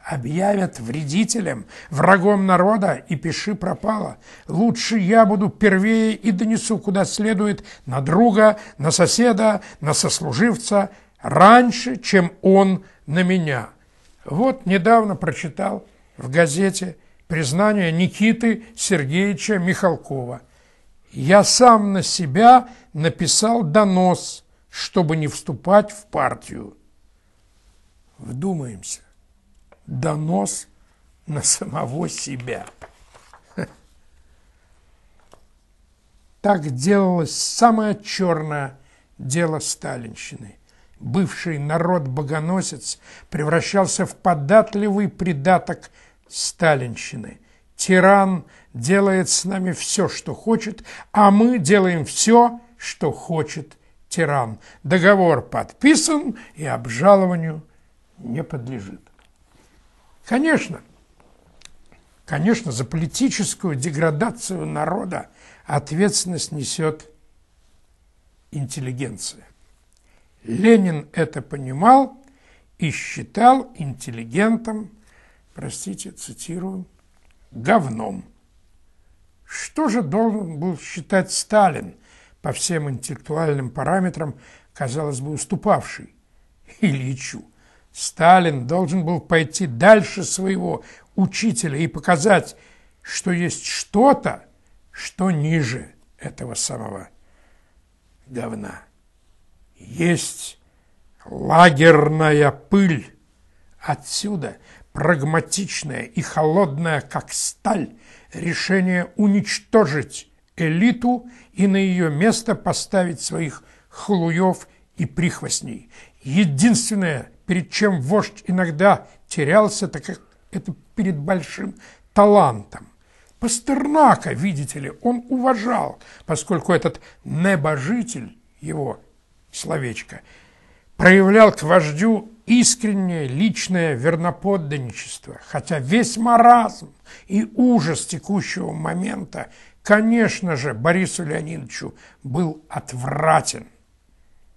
Объявят вредителем, врагом народа, и пиши пропало. Лучше я буду первее и донесу куда следует на друга, на соседа, на сослуживца, раньше, чем он на меня. Вот недавно прочитал в газете признание Никиты Сергеевича Михалкова – я сам на себя написал донос, чтобы не вступать в партию. Вдумаемся. Донос на самого себя. Так делалось самое черное дело сталинщины. Бывший народ-богоносец превращался в податливый придаток сталинщины – тиран делает с нами все, что хочет, а мы делаем все, что хочет тиран. Договор подписан и обжалованию не подлежит. Конечно, конечно, за политическую деградацию народа ответственность несет интеллигенция. Ленин это понимал и считал интеллигентом, простите, цитирую, говном. Что же должен был считать Сталин, по всем интеллектуальным параметрам, казалось бы, уступавший Ильичу? Сталин должен был пойти дальше своего учителя и показать, что есть что-то, что ниже этого самого говна. Есть лагерная пыль. Отсюда – прагматичное и холодное, как сталь, решение уничтожить элиту и на ее место поставить своих хлуев и прихвостней. Единственное, перед чем вождь иногда терялся, так это перед большим талантом. Пастернака, видите ли, он уважал, поскольку этот небожитель, его словечко, проявлял к вождю искреннее личное верноподданничество, хотя весь маразм и ужас текущего момента, конечно же, Борису Леонидовичу был отвратен.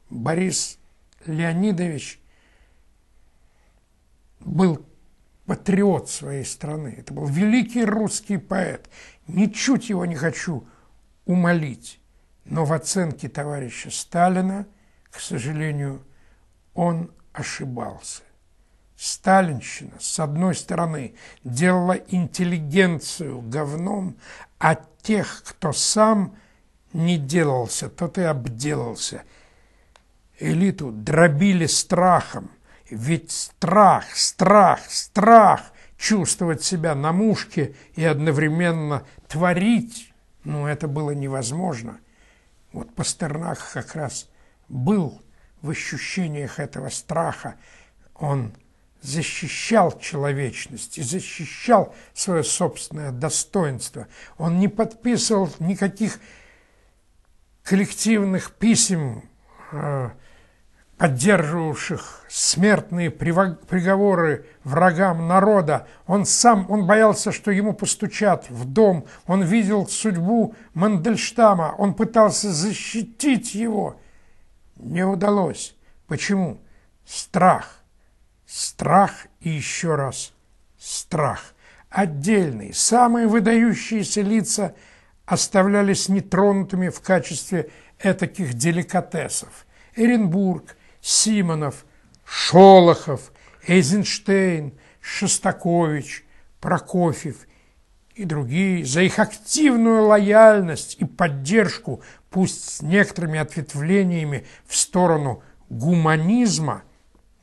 Борис Леонидович был патриот своей страны. Это был великий русский поэт. Ничуть его не хочу умолить. Но в оценке товарища Сталина, к сожалению, он ошибался. Сталинщина, с одной стороны, делала интеллигенцию говном, а тех, кто сам не делался, тот и обделался. Элиту дробили страхом, ведь страх, страх, страх чувствовать себя на мушке и одновременно творить, ну, это было невозможно. Вот Пастернак как раз был в ощущениях этого страха он защищал человечность и защищал свое собственное достоинство. Он не подписывал никаких коллективных писем, э, поддерживавших смертные приговоры врагам народа. Он сам, он боялся, что ему постучат в дом. Он видел судьбу Мандельштама. Он пытался защитить его – не удалось. Почему? Страх. Страх и еще раз страх. Отдельные, самые выдающиеся лица оставлялись нетронутыми в качестве этаких деликатесов. Эренбург, Симонов, Шолохов, Эйзенштейн, Шостакович, Прокофьев – и другие за их активную лояльность и поддержку пусть с некоторыми ответвлениями в сторону гуманизма,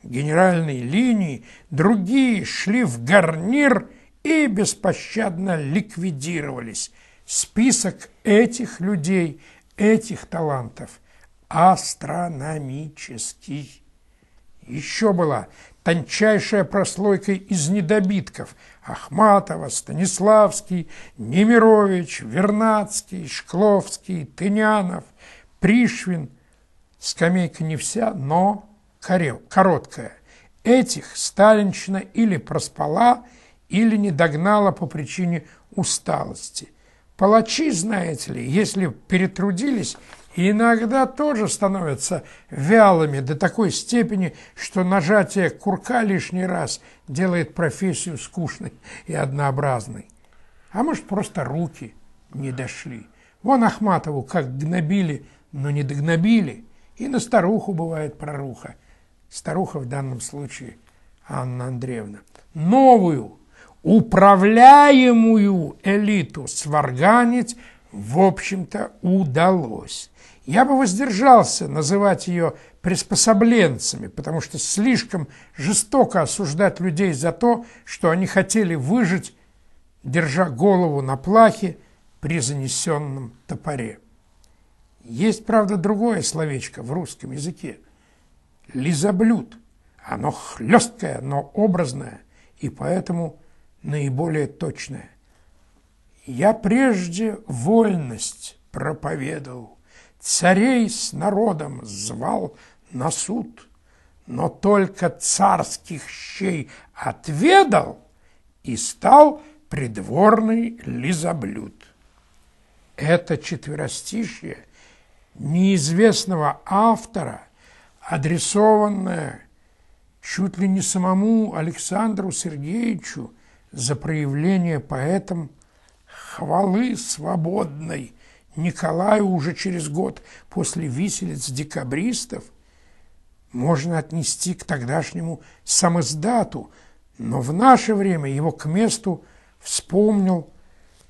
генеральной линии, другие шли в гарнир и беспощадно ликвидировались. Список этих людей, этих талантов астрономический. Еще была тончайшая прослойка из недобитков – Ахматова, Станиславский, Немирович, Вернадский, Шкловский, Тынянов, Пришвин. Скамейка не вся, но короткая. Этих Сталинщина или проспала, или не догнала по причине усталости. Палачи, знаете ли, если перетрудились, и иногда тоже становятся вялыми до такой степени, что нажатие курка лишний раз делает профессию скучной и однообразной. А может, просто руки не дошли. Вон Ахматову как гнобили, но не догнобили. И на старуху бывает проруха. Старуха в данном случае Анна Андреевна. Новую, управляемую элиту сварганить, в общем-то, удалось. Я бы воздержался называть ее приспособленцами, потому что слишком жестоко осуждать людей за то, что они хотели выжить, держа голову на плахе при занесенном топоре. Есть, правда, другое словечко в русском языке – лизоблюд. Оно хлесткое, но образное и поэтому наиболее точное. Я прежде вольность проповедовал, Царей с народом звал на суд, но только царских щей отведал и стал придворный лизоблюд. Это четверостишье неизвестного автора, адресованное чуть ли не самому Александру Сергеевичу за проявление поэтом хвалы свободной Николаю уже через год после виселиц декабристов можно отнести к тогдашнему самоздату, но в наше время его к месту вспомнил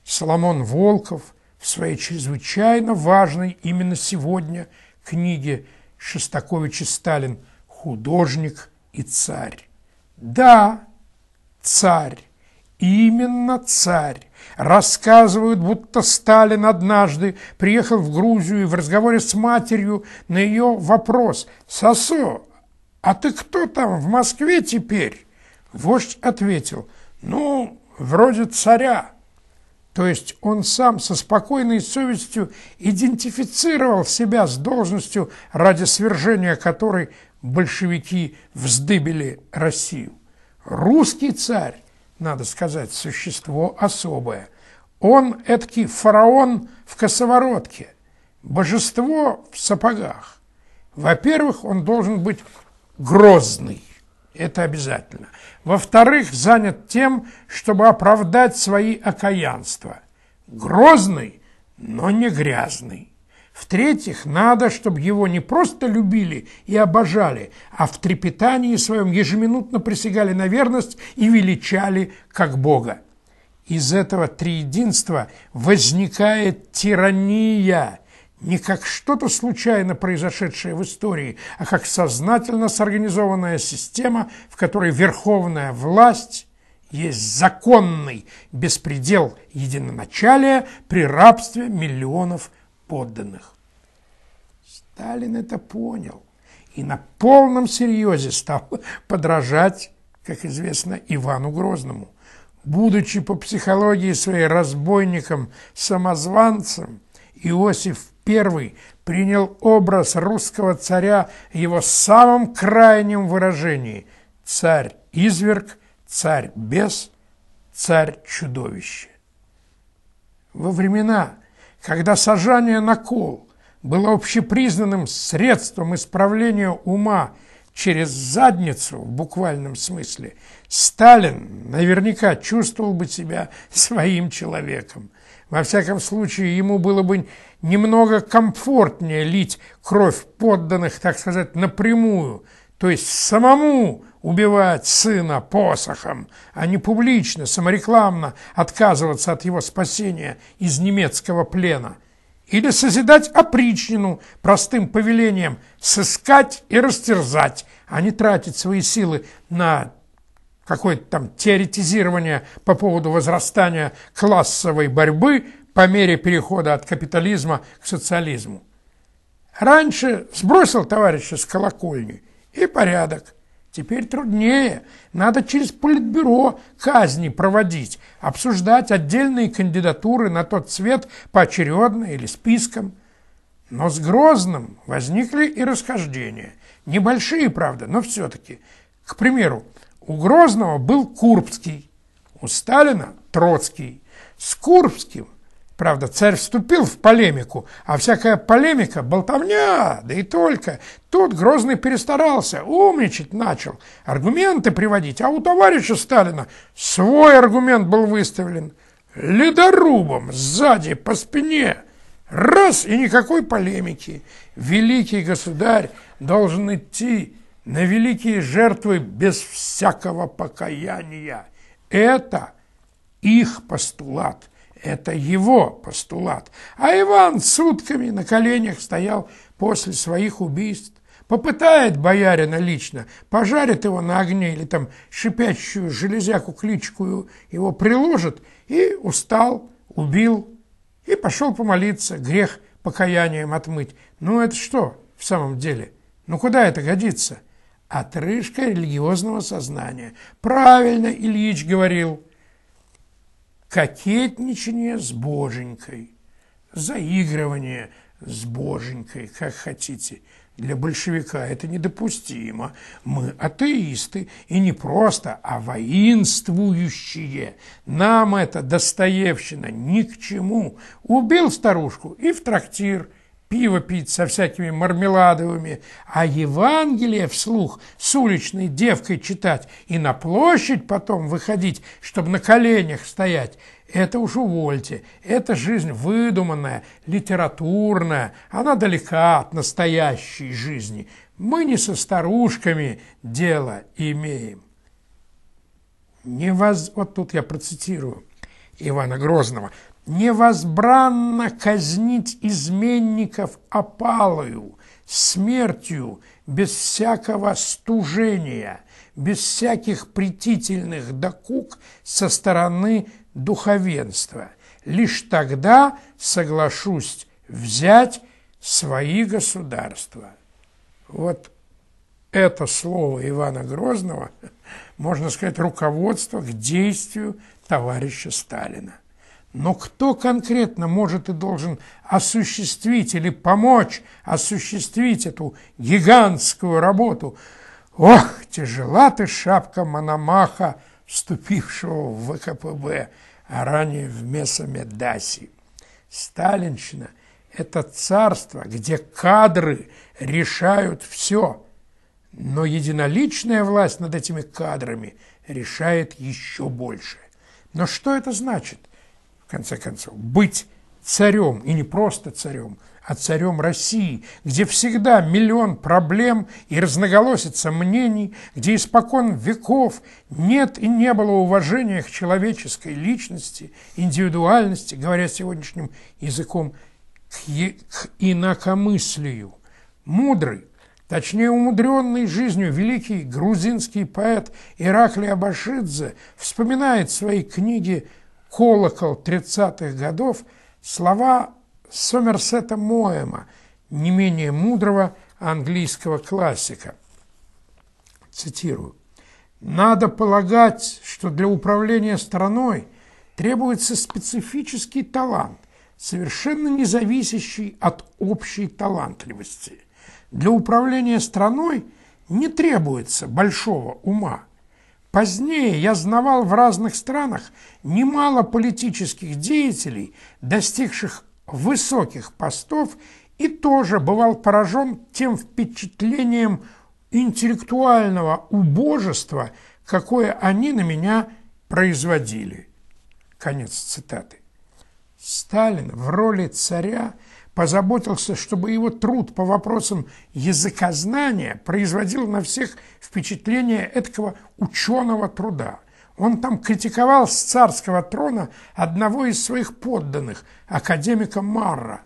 Соломон Волков в своей чрезвычайно важной именно сегодня книге Шостаковича Сталин «Художник и царь». Да, царь. Именно царь. Рассказывают, будто Сталин однажды приехал в Грузию и в разговоре с матерью на ее вопрос «Сосо, а ты кто там в Москве теперь?» Вождь ответил «Ну, вроде царя». То есть он сам со спокойной совестью идентифицировал себя с должностью, ради свержения которой большевики вздыбили Россию. Русский царь надо сказать, существо особое. Он эдакий фараон в косоворотке, божество в сапогах. Во-первых, он должен быть грозный, это обязательно. Во-вторых, занят тем, чтобы оправдать свои окаянства. Грозный, но не грязный. В-третьих, надо, чтобы его не просто любили и обожали, а в трепетании своем ежеминутно присягали на верность и величали как Бога. Из этого триединства возникает тирания, не как что-то случайно произошедшее в истории, а как сознательно сорганизованная система, в которой верховная власть есть законный беспредел единоначалия при рабстве миллионов подданных. Сталин это понял и на полном серьезе стал подражать, как известно, Ивану Грозному. Будучи по психологии своей разбойником-самозванцем, Иосиф I принял образ русского царя в его самом крайнем выражении – царь-изверг, царь-бес, царь-чудовище. Во времена, когда сажание на кол было общепризнанным средством исправления ума через задницу, в буквальном смысле, Сталин наверняка чувствовал бы себя своим человеком. Во всяком случае, ему было бы немного комфортнее лить кровь подданных, так сказать, напрямую, то есть самому убивать сына посохом, а не публично, саморекламно отказываться от его спасения из немецкого плена, или созидать опричнину простым повелением сыскать и растерзать, а не тратить свои силы на какое-то там теоретизирование по поводу возрастания классовой борьбы по мере перехода от капитализма к социализму. Раньше сбросил товарища с колокольни и порядок – Теперь труднее. Надо через политбюро казни проводить, обсуждать отдельные кандидатуры на тот цвет поочередно или списком. Но с Грозным возникли и расхождения. Небольшие, правда, но все-таки. К примеру, у Грозного был Курбский, у Сталина – Троцкий. С Курбским Правда, царь вступил в полемику, а всякая полемика – болтовня, да и только. Тут Грозный перестарался, умничать начал, аргументы приводить, а у товарища Сталина свой аргумент был выставлен. Ледорубом сзади, по спине – Раз и никакой полемики. Великий государь должен идти на великие жертвы без всякого покаяния. Это их постулат. Это его постулат. А Иван сутками на коленях стоял после своих убийств. Попытает боярина лично, пожарит его на огне или там шипящую железяку кличку его приложит и устал, убил и пошел помолиться, грех покаянием отмыть. Ну это что в самом деле? Ну куда это годится? Отрыжка религиозного сознания. Правильно Ильич говорил – кокетничание с боженькой, заигрывание с боженькой, как хотите. Для большевика это недопустимо. Мы атеисты, и не просто, а воинствующие. Нам это достоевщина ни к чему. Убил старушку и в трактир – пиво пить со всякими мармеладовыми, а Евангелие вслух с уличной девкой читать и на площадь потом выходить, чтобы на коленях стоять, это уж увольте. Это жизнь выдуманная, литературная, она далека от настоящей жизни. Мы не со старушками дело имеем. Не воз, Вот тут я процитирую. Ивана Грозного, невозбранно казнить изменников опалою, смертью, без всякого стужения, без всяких притительных докук со стороны духовенства. Лишь тогда соглашусь взять свои государства. Вот это слово Ивана Грозного, можно сказать, руководство к действию товарища Сталина. Но кто конкретно может и должен осуществить или помочь осуществить эту гигантскую работу? Ох, тяжела ты шапка Мономаха, вступившего в ВКПБ, а ранее в Месомедаси. Сталинщина – это царство, где кадры решают все, но единоличная власть над этими кадрами решает еще больше. Но что это значит, в конце концов? Быть царем, и не просто царем, а царем России, где всегда миллион проблем и разноголосица мнений, где испокон веков нет и не было уважения к человеческой личности, индивидуальности, говоря сегодняшним языком, к, е- к инакомыслию. Мудрый, Точнее, умудренный жизнью великий грузинский поэт Ираклий Абашидзе вспоминает в своей книге «Колокол 30-х годов» слова Сомерсета Моэма, не менее мудрого английского классика. Цитирую. «Надо полагать, что для управления страной требуется специфический талант, совершенно не зависящий от общей талантливости – для управления страной не требуется большого ума. Позднее я знавал в разных странах немало политических деятелей, достигших высоких постов, и тоже бывал поражен тем впечатлением интеллектуального убожества, какое они на меня производили. Конец цитаты. Сталин в роли царя – позаботился, чтобы его труд по вопросам языкознания производил на всех впечатление этого ученого труда. Он там критиковал с царского трона одного из своих подданных, академика Марра.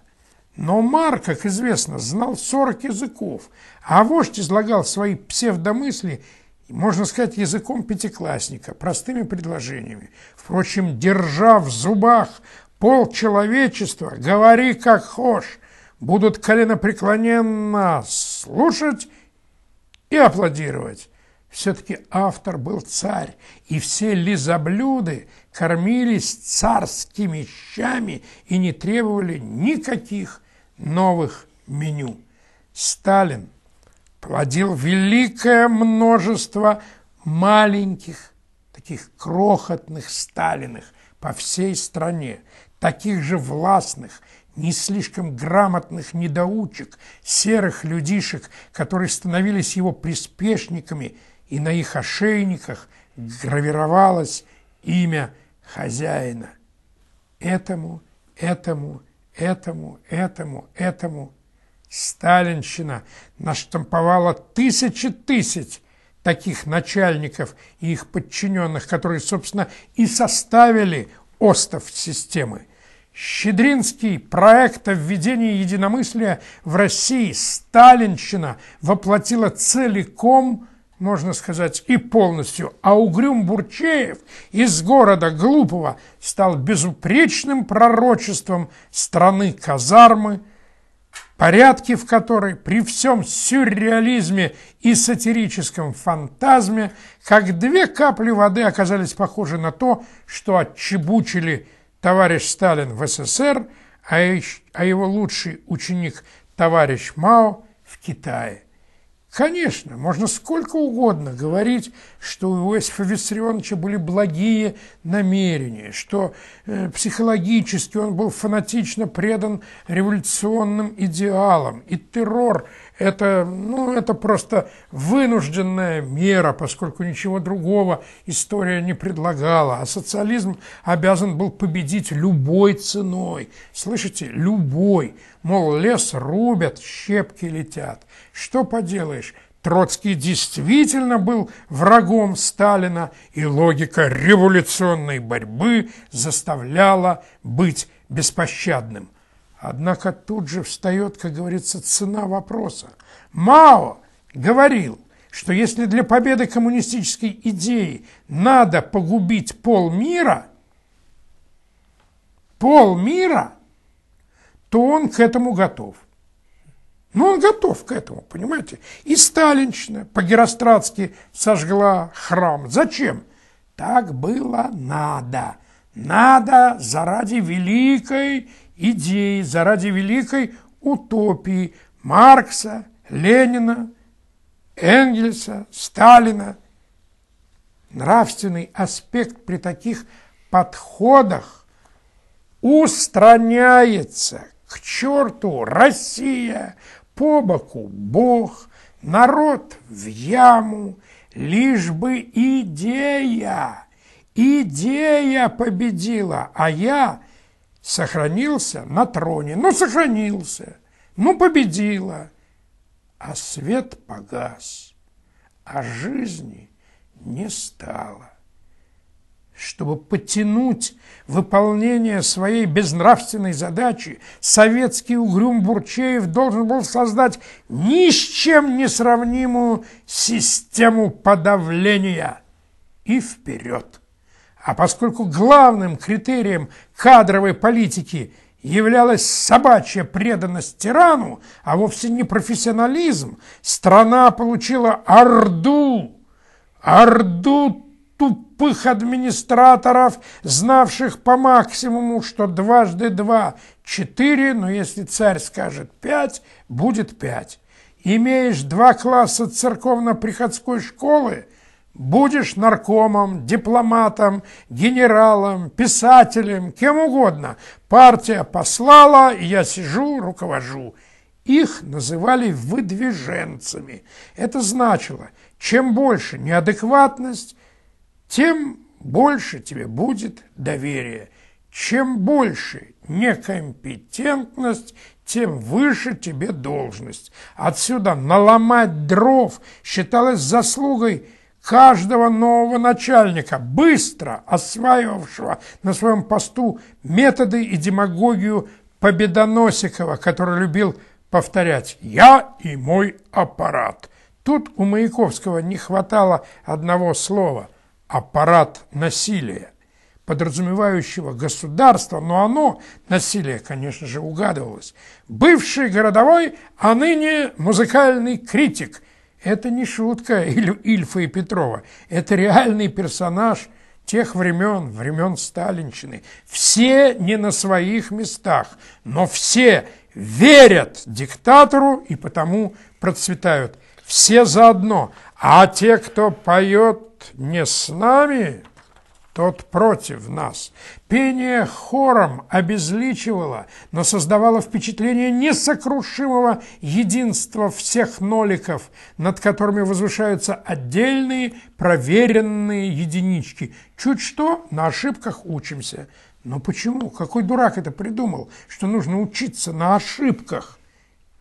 Но Мар, как известно, знал 40 языков, а вождь излагал свои псевдомысли можно сказать, языком пятиклассника, простыми предложениями. Впрочем, держа в зубах пол человечества, говори как хошь, будут коленопреклоненно слушать и аплодировать. Все-таки автор был царь, и все лизоблюды кормились царскими щами и не требовали никаких новых меню. Сталин плодил великое множество маленьких, таких крохотных Сталиных по всей стране – таких же властных, не слишком грамотных недоучек, серых людишек, которые становились его приспешниками, и на их ошейниках гравировалось имя хозяина. Этому, этому, этому, этому, этому. Сталинщина наштамповала тысячи тысяч таких начальников и их подчиненных, которые, собственно, и составили остов системы – Щедринский проект о введении единомыслия в России, Сталинщина воплотила целиком, можно сказать, и полностью. А Угрюм Бурчеев из города Глупого стал безупречным пророчеством страны казармы, порядки в которой при всем сюрреализме и сатирическом фантазме, как две капли воды оказались похожи на то, что отчебучили – товарищ Сталин в СССР, а, а его лучший ученик товарищ Мао в Китае. Конечно, можно сколько угодно говорить, что у Иосифа Виссарионовича были благие намерения, что э, психологически он был фанатично предан революционным идеалам, и террор – это, ну, это просто вынужденная мера, поскольку ничего другого история не предлагала. А социализм обязан был победить любой ценой. Слышите, любой. Мол, лес рубят, щепки летят. Что поделаешь, Троцкий действительно был врагом Сталина, и логика революционной борьбы заставляла быть беспощадным. Однако тут же встает, как говорится, цена вопроса. Мао говорил, что если для победы коммунистической идеи надо погубить полмира, полмира, то он к этому готов. Но ну, он готов к этому, понимаете? И Сталинщина по-геростратски сожгла храм. Зачем? Так было надо. Надо заради великой идеи, заради великой утопии Маркса, Ленина, Энгельса, Сталина. Нравственный аспект при таких подходах устраняется к черту Россия, по боку Бог, народ в яму, лишь бы идея Идея победила, а я сохранился на троне. Ну, сохранился, ну, победила. А свет погас, а жизни не стало. Чтобы подтянуть выполнение своей безнравственной задачи, советский угрюм Бурчеев должен был создать ни с чем не сравнимую систему подавления. И вперед! А поскольку главным критерием кадровой политики являлась собачья преданность тирану, а вовсе не профессионализм, страна получила орду, орду тупых администраторов, знавших по максимуму, что дважды два – четыре, но если царь скажет пять, будет пять. Имеешь два класса церковно-приходской школы, Будешь наркомом, дипломатом, генералом, писателем, кем угодно. Партия послала, я сижу, руковожу. Их называли выдвиженцами. Это значило, чем больше неадекватность, тем больше тебе будет доверие. Чем больше некомпетентность, тем выше тебе должность. Отсюда наломать дров считалось заслугой – каждого нового начальника, быстро осваивавшего на своем посту методы и демагогию Победоносикова, который любил повторять «я и мой аппарат». Тут у Маяковского не хватало одного слова – аппарат насилия, подразумевающего государство, но оно, насилие, конечно же, угадывалось. Бывший городовой, а ныне музыкальный критик, это не шутка Иль, Ильфа и Петрова. Это реальный персонаж тех времен, времен Сталинщины. Все не на своих местах, но все верят диктатору и потому процветают. Все заодно. А те, кто поет не с нами тот против нас. Пение хором обезличивало, но создавало впечатление несокрушимого единства всех ноликов, над которыми возвышаются отдельные проверенные единички. Чуть что, на ошибках учимся. Но почему? Какой дурак это придумал, что нужно учиться на ошибках?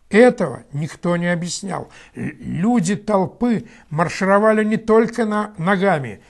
Этого никто не объяснял. Люди толпы маршировали не только на ногами –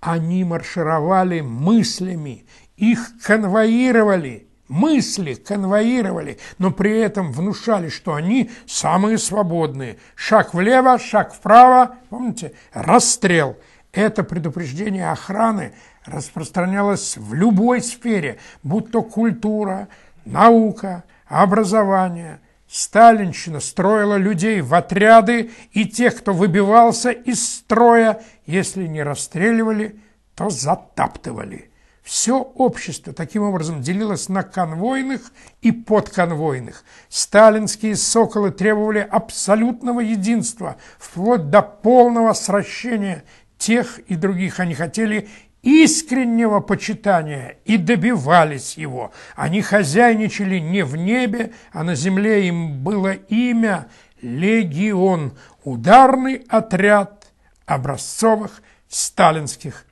они маршировали мыслями, их конвоировали, мысли конвоировали, но при этом внушали, что они самые свободные. Шаг влево, шаг вправо, помните, расстрел. Это предупреждение охраны распространялось в любой сфере, будь то культура, наука, образование – Сталинщина строила людей в отряды, и тех, кто выбивался из строя, если не расстреливали, то затаптывали. Все общество таким образом делилось на конвойных и подконвойных. Сталинские соколы требовали абсолютного единства, вплоть до полного сращения тех и других. Они хотели искреннего почитания и добивались его. Они хозяйничали не в небе, а на земле им было имя «Легион» – ударный отряд образцовых сталинских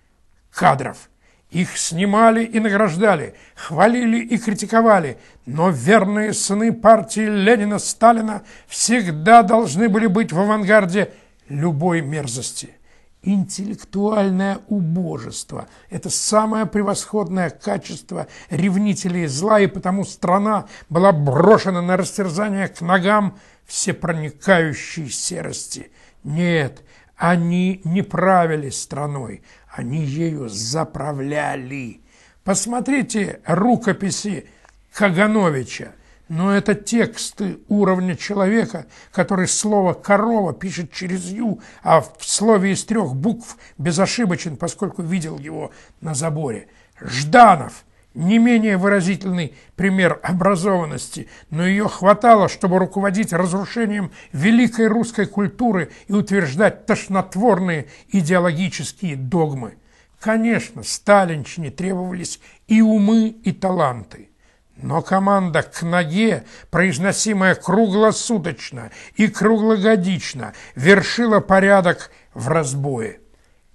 кадров. Их снимали и награждали, хвалили и критиковали, но верные сыны партии Ленина-Сталина всегда должны были быть в авангарде любой мерзости – интеллектуальное убожество. Это самое превосходное качество ревнителей зла, и потому страна была брошена на растерзание к ногам всепроникающей серости. Нет, они не правили страной, они ею заправляли. Посмотрите рукописи Кагановича – но это тексты уровня человека, который слово «корова» пишет через «ю», а в слове из трех букв безошибочен, поскольку видел его на заборе. Жданов – не менее выразительный пример образованности, но ее хватало, чтобы руководить разрушением великой русской культуры и утверждать тошнотворные идеологические догмы. Конечно, Сталинщине требовались и умы, и таланты – но команда к ноге, произносимая круглосуточно и круглогодично, вершила порядок в разбое.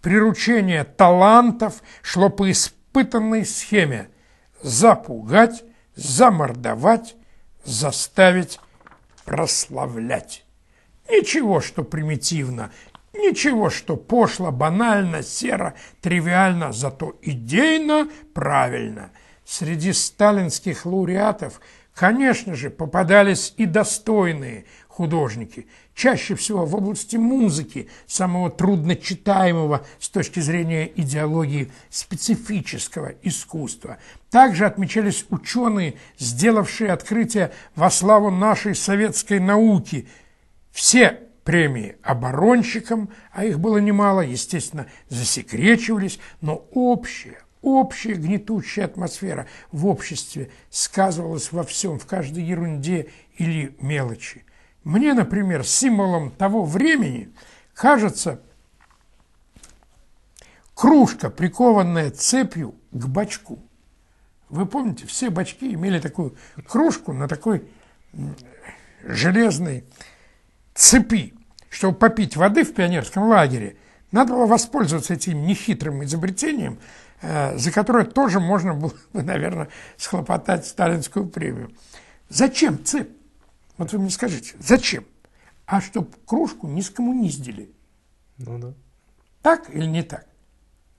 Приручение талантов шло по испытанной схеме запугать, замордовать, заставить прославлять. Ничего, что примитивно, ничего, что пошло, банально, серо, тривиально, зато идейно, правильно – Среди сталинских лауреатов, конечно же, попадались и достойные художники, чаще всего в области музыки, самого трудночитаемого с точки зрения идеологии специфического искусства. Также отмечались ученые, сделавшие открытие во славу нашей советской науки. Все премии оборонщикам, а их было немало, естественно, засекречивались, но общее общая гнетущая атмосфера в обществе сказывалась во всем, в каждой ерунде или мелочи. Мне, например, символом того времени кажется кружка, прикованная цепью к бачку. Вы помните, все бачки имели такую кружку на такой железной цепи. Чтобы попить воды в пионерском лагере, надо было воспользоваться этим нехитрым изобретением – Э, за которое тоже можно было бы, наверное, схлопотать сталинскую премию. Зачем цепь? Вот вы мне скажите, зачем? А чтобы кружку не скоммуниздили. Ну да. Так или не так?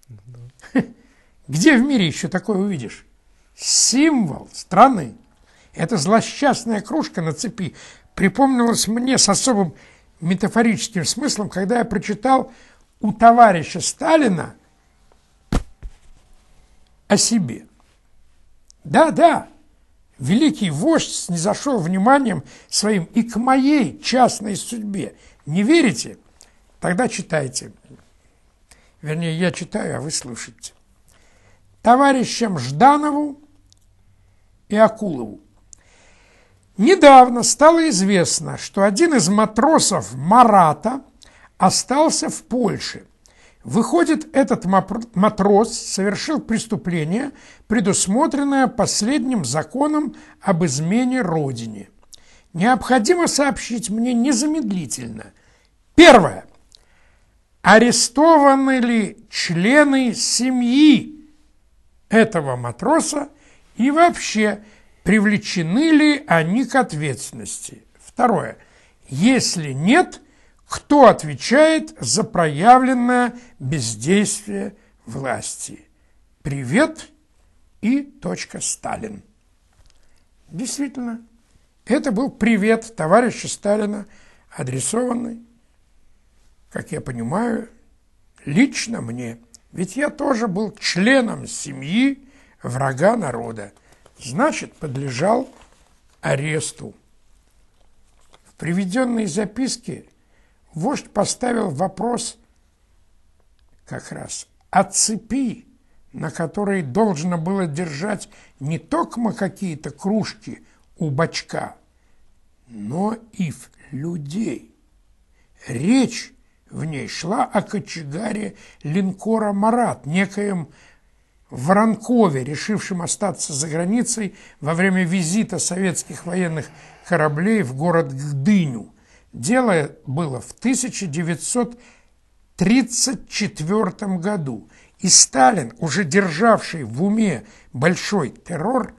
Ну да. Где в мире еще такое увидишь? Символ страны. Эта злосчастная кружка на цепи припомнилась мне с особым метафорическим смыслом, когда я прочитал у товарища Сталина о себе. Да, да, великий вождь снизошел вниманием своим и к моей частной судьбе. Не верите? Тогда читайте. Вернее, я читаю, а вы слушайте. Товарищам Жданову и Акулову. Недавно стало известно, что один из матросов Марата остался в Польше Выходит, этот матрос совершил преступление, предусмотренное последним законом об измене Родине. Необходимо сообщить мне незамедлительно. Первое. Арестованы ли члены семьи этого матроса и вообще привлечены ли они к ответственности? Второе. Если нет – кто отвечает за проявленное бездействие власти. Привет и точка Сталин. Действительно, это был привет товарища Сталина, адресованный, как я понимаю, лично мне. Ведь я тоже был членом семьи врага народа. Значит, подлежал аресту. В приведенной записке вождь поставил вопрос как раз о цепи, на которой должно было держать не только какие-то кружки у бачка, но и в людей. Речь в ней шла о кочегаре линкора «Марат», некоем Воронкове, решившем остаться за границей во время визита советских военных кораблей в город Гдыню – Дело было в 1934 году, и Сталин, уже державший в уме большой террор,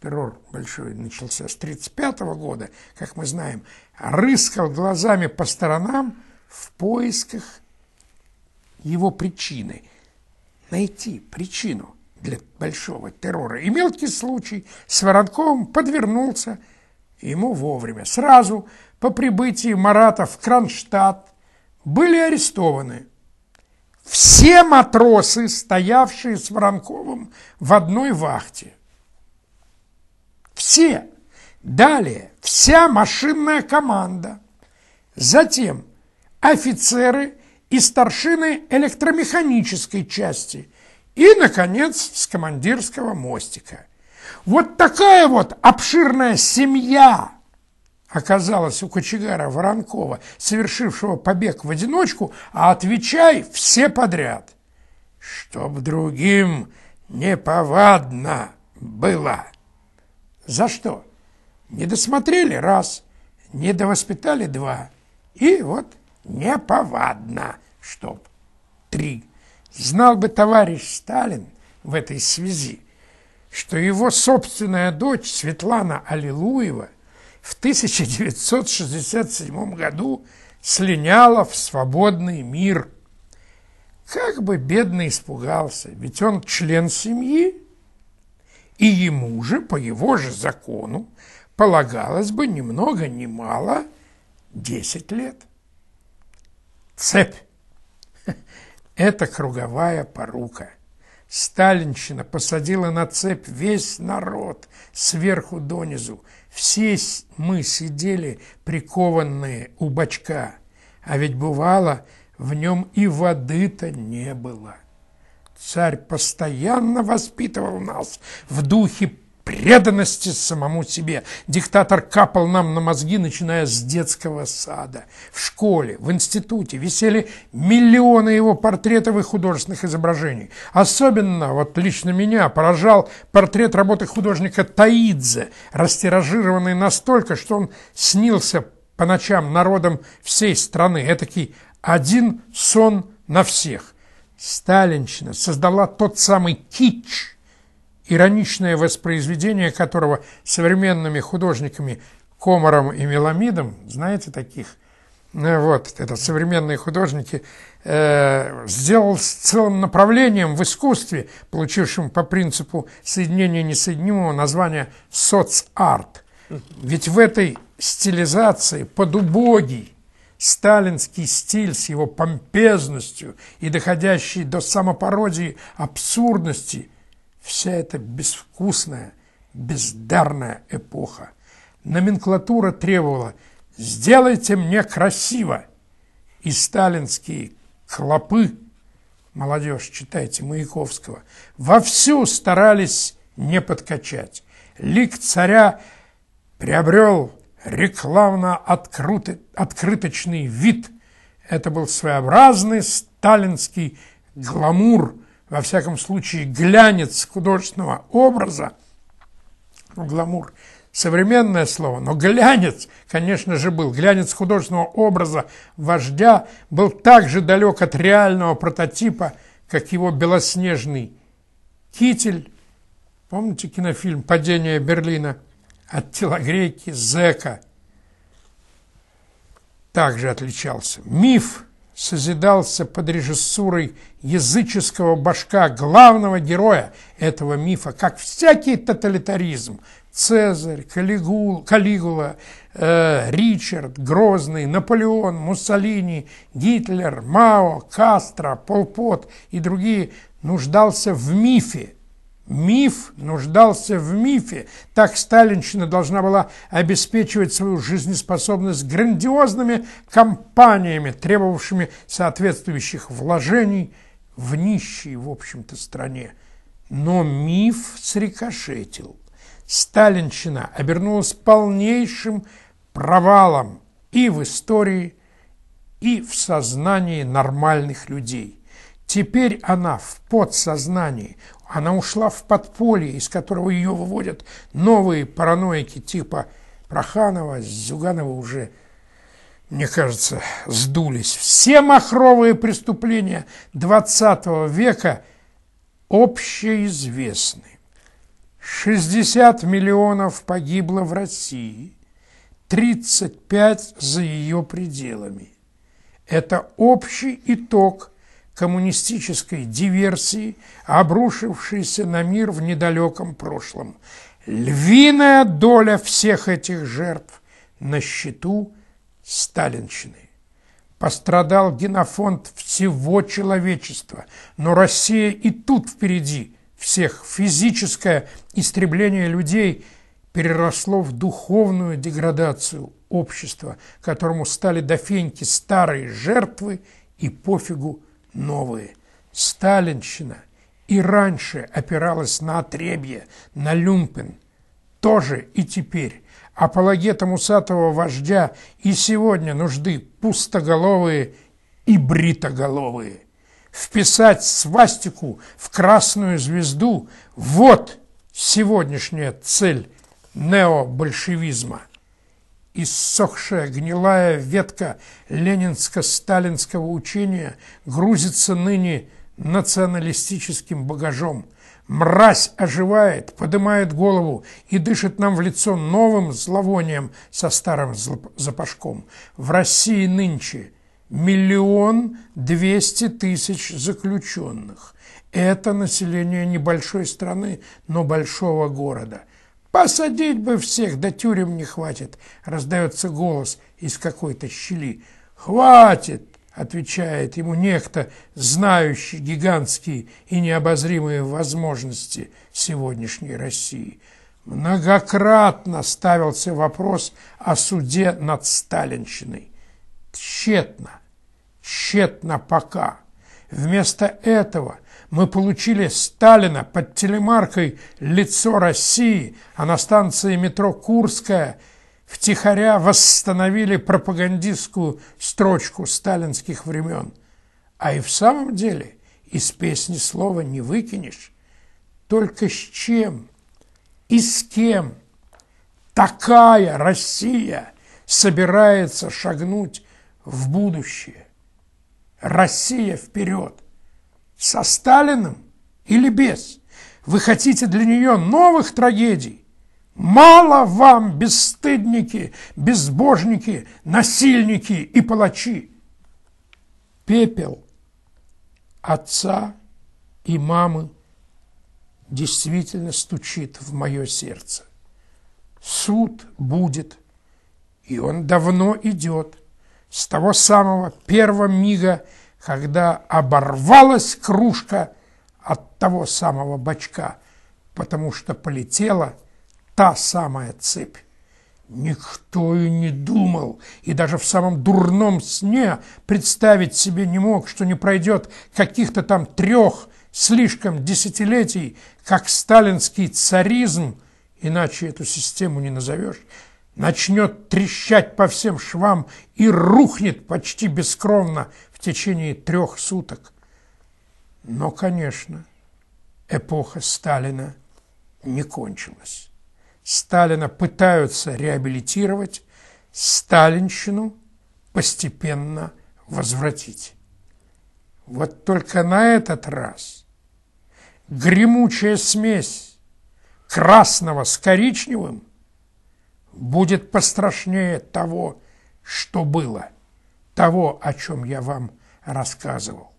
террор большой начался с 1935 года, как мы знаем, рыскал глазами по сторонам в поисках его причины, найти причину для большого террора. И мелкий случай с Воронковым подвернулся ему вовремя. Сразу по прибытии Марата в Кронштадт были арестованы. Все матросы, стоявшие с Воронковым в одной вахте. Все. Далее вся машинная команда. Затем офицеры и старшины электромеханической части. И, наконец, с командирского мостика. Вот такая вот обширная семья оказалось у кочегара Воронкова, совершившего побег в одиночку, а отвечай все подряд, чтоб другим неповадно было. За что? Не досмотрели – раз, не довоспитали – два, и вот неповадно, чтоб – три. Знал бы товарищ Сталин в этой связи, что его собственная дочь Светлана Аллилуева – в 1967 году слиняла в свободный мир. Как бы бедный испугался, ведь он член семьи, и ему же, по его же закону, полагалось бы ни много ни мало 10 лет. Цепь – это круговая порука. Сталинщина посадила на цепь весь народ сверху донизу – все мы сидели прикованные у бачка, а ведь бывало, в нем и воды-то не было. Царь постоянно воспитывал нас в духе преданности самому себе. Диктатор капал нам на мозги, начиная с детского сада. В школе, в институте висели миллионы его портретов и художественных изображений. Особенно, вот лично меня, поражал портрет работы художника Таидзе, растиражированный настолько, что он снился по ночам народам всей страны. Этакий один сон на всех. Сталинщина создала тот самый кич – ироничное воспроизведение которого современными художниками Комаром и Меламидом, знаете таких, э, вот, это современные художники, э, сделал с целым направлением в искусстве, получившим по принципу соединения несоединимого название соцарт. Ведь в этой стилизации под убогий сталинский стиль с его помпезностью и доходящий до самопародии абсурдности вся эта безвкусная, бездарная эпоха. Номенклатура требовала «сделайте мне красиво», и сталинские клопы, молодежь, читайте Маяковского, вовсю старались не подкачать. Лик царя приобрел рекламно-открыточный вид. Это был своеобразный сталинский гламур – во всяком случае, глянец художественного образа, ну, гламур – современное слово, но глянец, конечно же, был. Глянец художественного образа вождя был так же далек от реального прототипа, как его белоснежный китель. Помните кинофильм «Падение Берлина» от телогрейки Зека? Также отличался. Миф – созидался под режиссурой языческого башка, главного героя этого мифа, как всякий тоталитаризм. Цезарь, Калигул, Калигула, э, Ричард, Грозный, Наполеон, Муссолини, Гитлер, Мао, Кастро, Полпот и другие нуждался в мифе, Миф нуждался в мифе. Так сталинщина должна была обеспечивать свою жизнеспособность грандиозными компаниями, требовавшими соответствующих вложений в нищей, в общем-то, стране. Но миф срикошетил. Сталинщина обернулась полнейшим провалом и в истории, и в сознании нормальных людей. Теперь она в подсознании она ушла в подполье, из которого ее выводят новые параноики типа Проханова, Зюганова уже, мне кажется, сдулись. Все махровые преступления 20 века общеизвестны. 60 миллионов погибло в России, 35 за ее пределами. Это общий итог коммунистической диверсии, обрушившейся на мир в недалеком прошлом. Львиная доля всех этих жертв на счету сталинщины. Пострадал генофонд всего человечества, но Россия и тут впереди всех. Физическое истребление людей переросло в духовную деградацию общества, которому стали до феньки старые жертвы и пофигу новые. Сталинщина и раньше опиралась на отребье, на люмпен. Тоже и теперь апологетам усатого вождя и сегодня нужды пустоголовые и бритоголовые. Вписать свастику в красную звезду – вот сегодняшняя цель необольшевизма иссохшая, гнилая ветка ленинско-сталинского учения грузится ныне националистическим багажом. Мразь оживает, поднимает голову и дышит нам в лицо новым зловонием со старым запашком. В России нынче миллион двести тысяч заключенных. Это население небольшой страны, но большого города – «Посадить бы всех, да тюрем не хватит!» – раздается голос из какой-то щели. «Хватит!» – отвечает ему некто, знающий гигантские и необозримые возможности сегодняшней России. Многократно ставился вопрос о суде над Сталинщиной. Тщетно, тщетно пока. Вместо этого мы получили Сталина под телемаркой «Лицо России», а на станции метро «Курская» втихаря восстановили пропагандистскую строчку сталинских времен. А и в самом деле из песни слова не выкинешь. Только с чем и с кем такая Россия собирается шагнуть в будущее? Россия вперед! со Сталиным или без? Вы хотите для нее новых трагедий? Мало вам, бесстыдники, безбожники, насильники и палачи! Пепел отца и мамы действительно стучит в мое сердце. Суд будет, и он давно идет, с того самого первого мига, когда оборвалась кружка от того самого бачка, потому что полетела та самая цепь. Никто и не думал, и даже в самом дурном сне представить себе не мог, что не пройдет каких-то там трех слишком десятилетий, как сталинский царизм, иначе эту систему не назовешь, начнет трещать по всем швам и рухнет почти бескровно в течение трех суток. Но, конечно, эпоха Сталина не кончилась. Сталина пытаются реабилитировать, Сталинщину постепенно возвратить. Вот только на этот раз гремучая смесь красного с коричневым – будет пострашнее того, что было, того, о чем я вам рассказывал.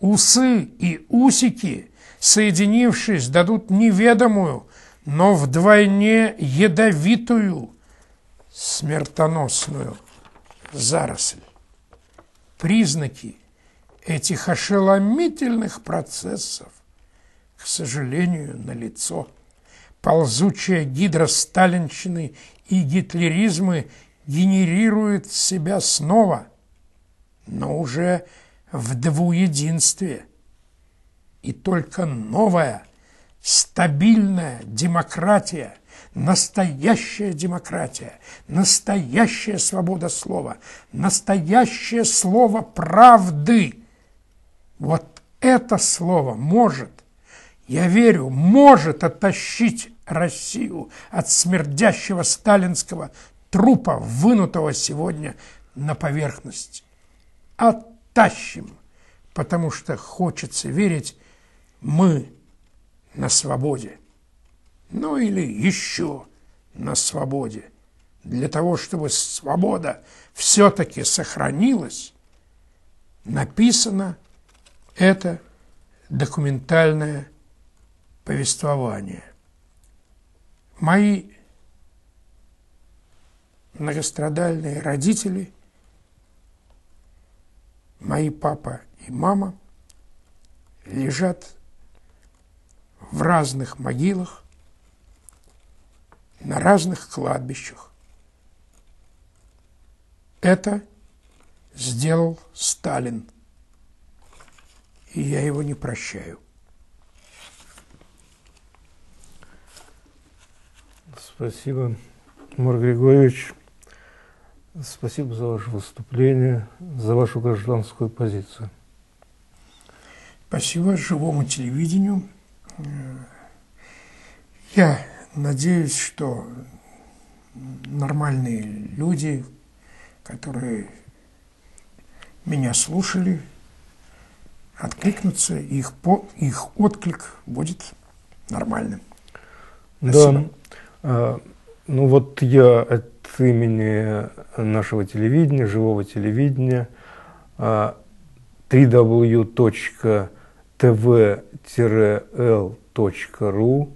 Усы и усики, соединившись, дадут неведомую, но вдвойне ядовитую, смертоносную заросль. Признаки этих ошеломительных процессов, к сожалению, налицо. Ползучая гидра сталинщины и гитлеризмы генерирует себя снова, но уже в двуединстве. И только новая, стабильная демократия, настоящая демократия, настоящая свобода слова, настоящее слово правды. Вот это слово может, я верю, может оттащить Россию от смердящего сталинского трупа, вынутого сегодня на поверхность. Оттащим, потому что хочется верить, мы на свободе. Ну или еще на свободе. Для того, чтобы свобода все-таки сохранилась, написано это документальное повествование – Мои многострадальные родители, мои папа и мама лежат в разных могилах, на разных кладбищах. Это сделал Сталин, и я его не прощаю. Спасибо, Марк Григорьевич. Спасибо за ваше выступление, за вашу гражданскую позицию. Спасибо живому телевидению. Я надеюсь, что нормальные люди, которые меня слушали, откликнутся, их, по, их отклик будет нормальным. Спасибо. Да, а, ну вот я от имени нашего телевидения, живого телевидения, а, www.tv-l.ru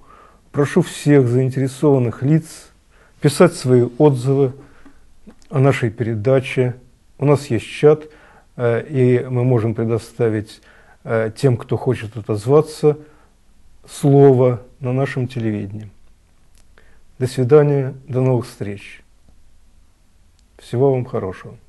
прошу всех заинтересованных лиц писать свои отзывы о нашей передаче. У нас есть чат, э, и мы можем предоставить э, тем, кто хочет отозваться, слово на нашем телевидении. До свидания, до новых встреч. Всего вам хорошего.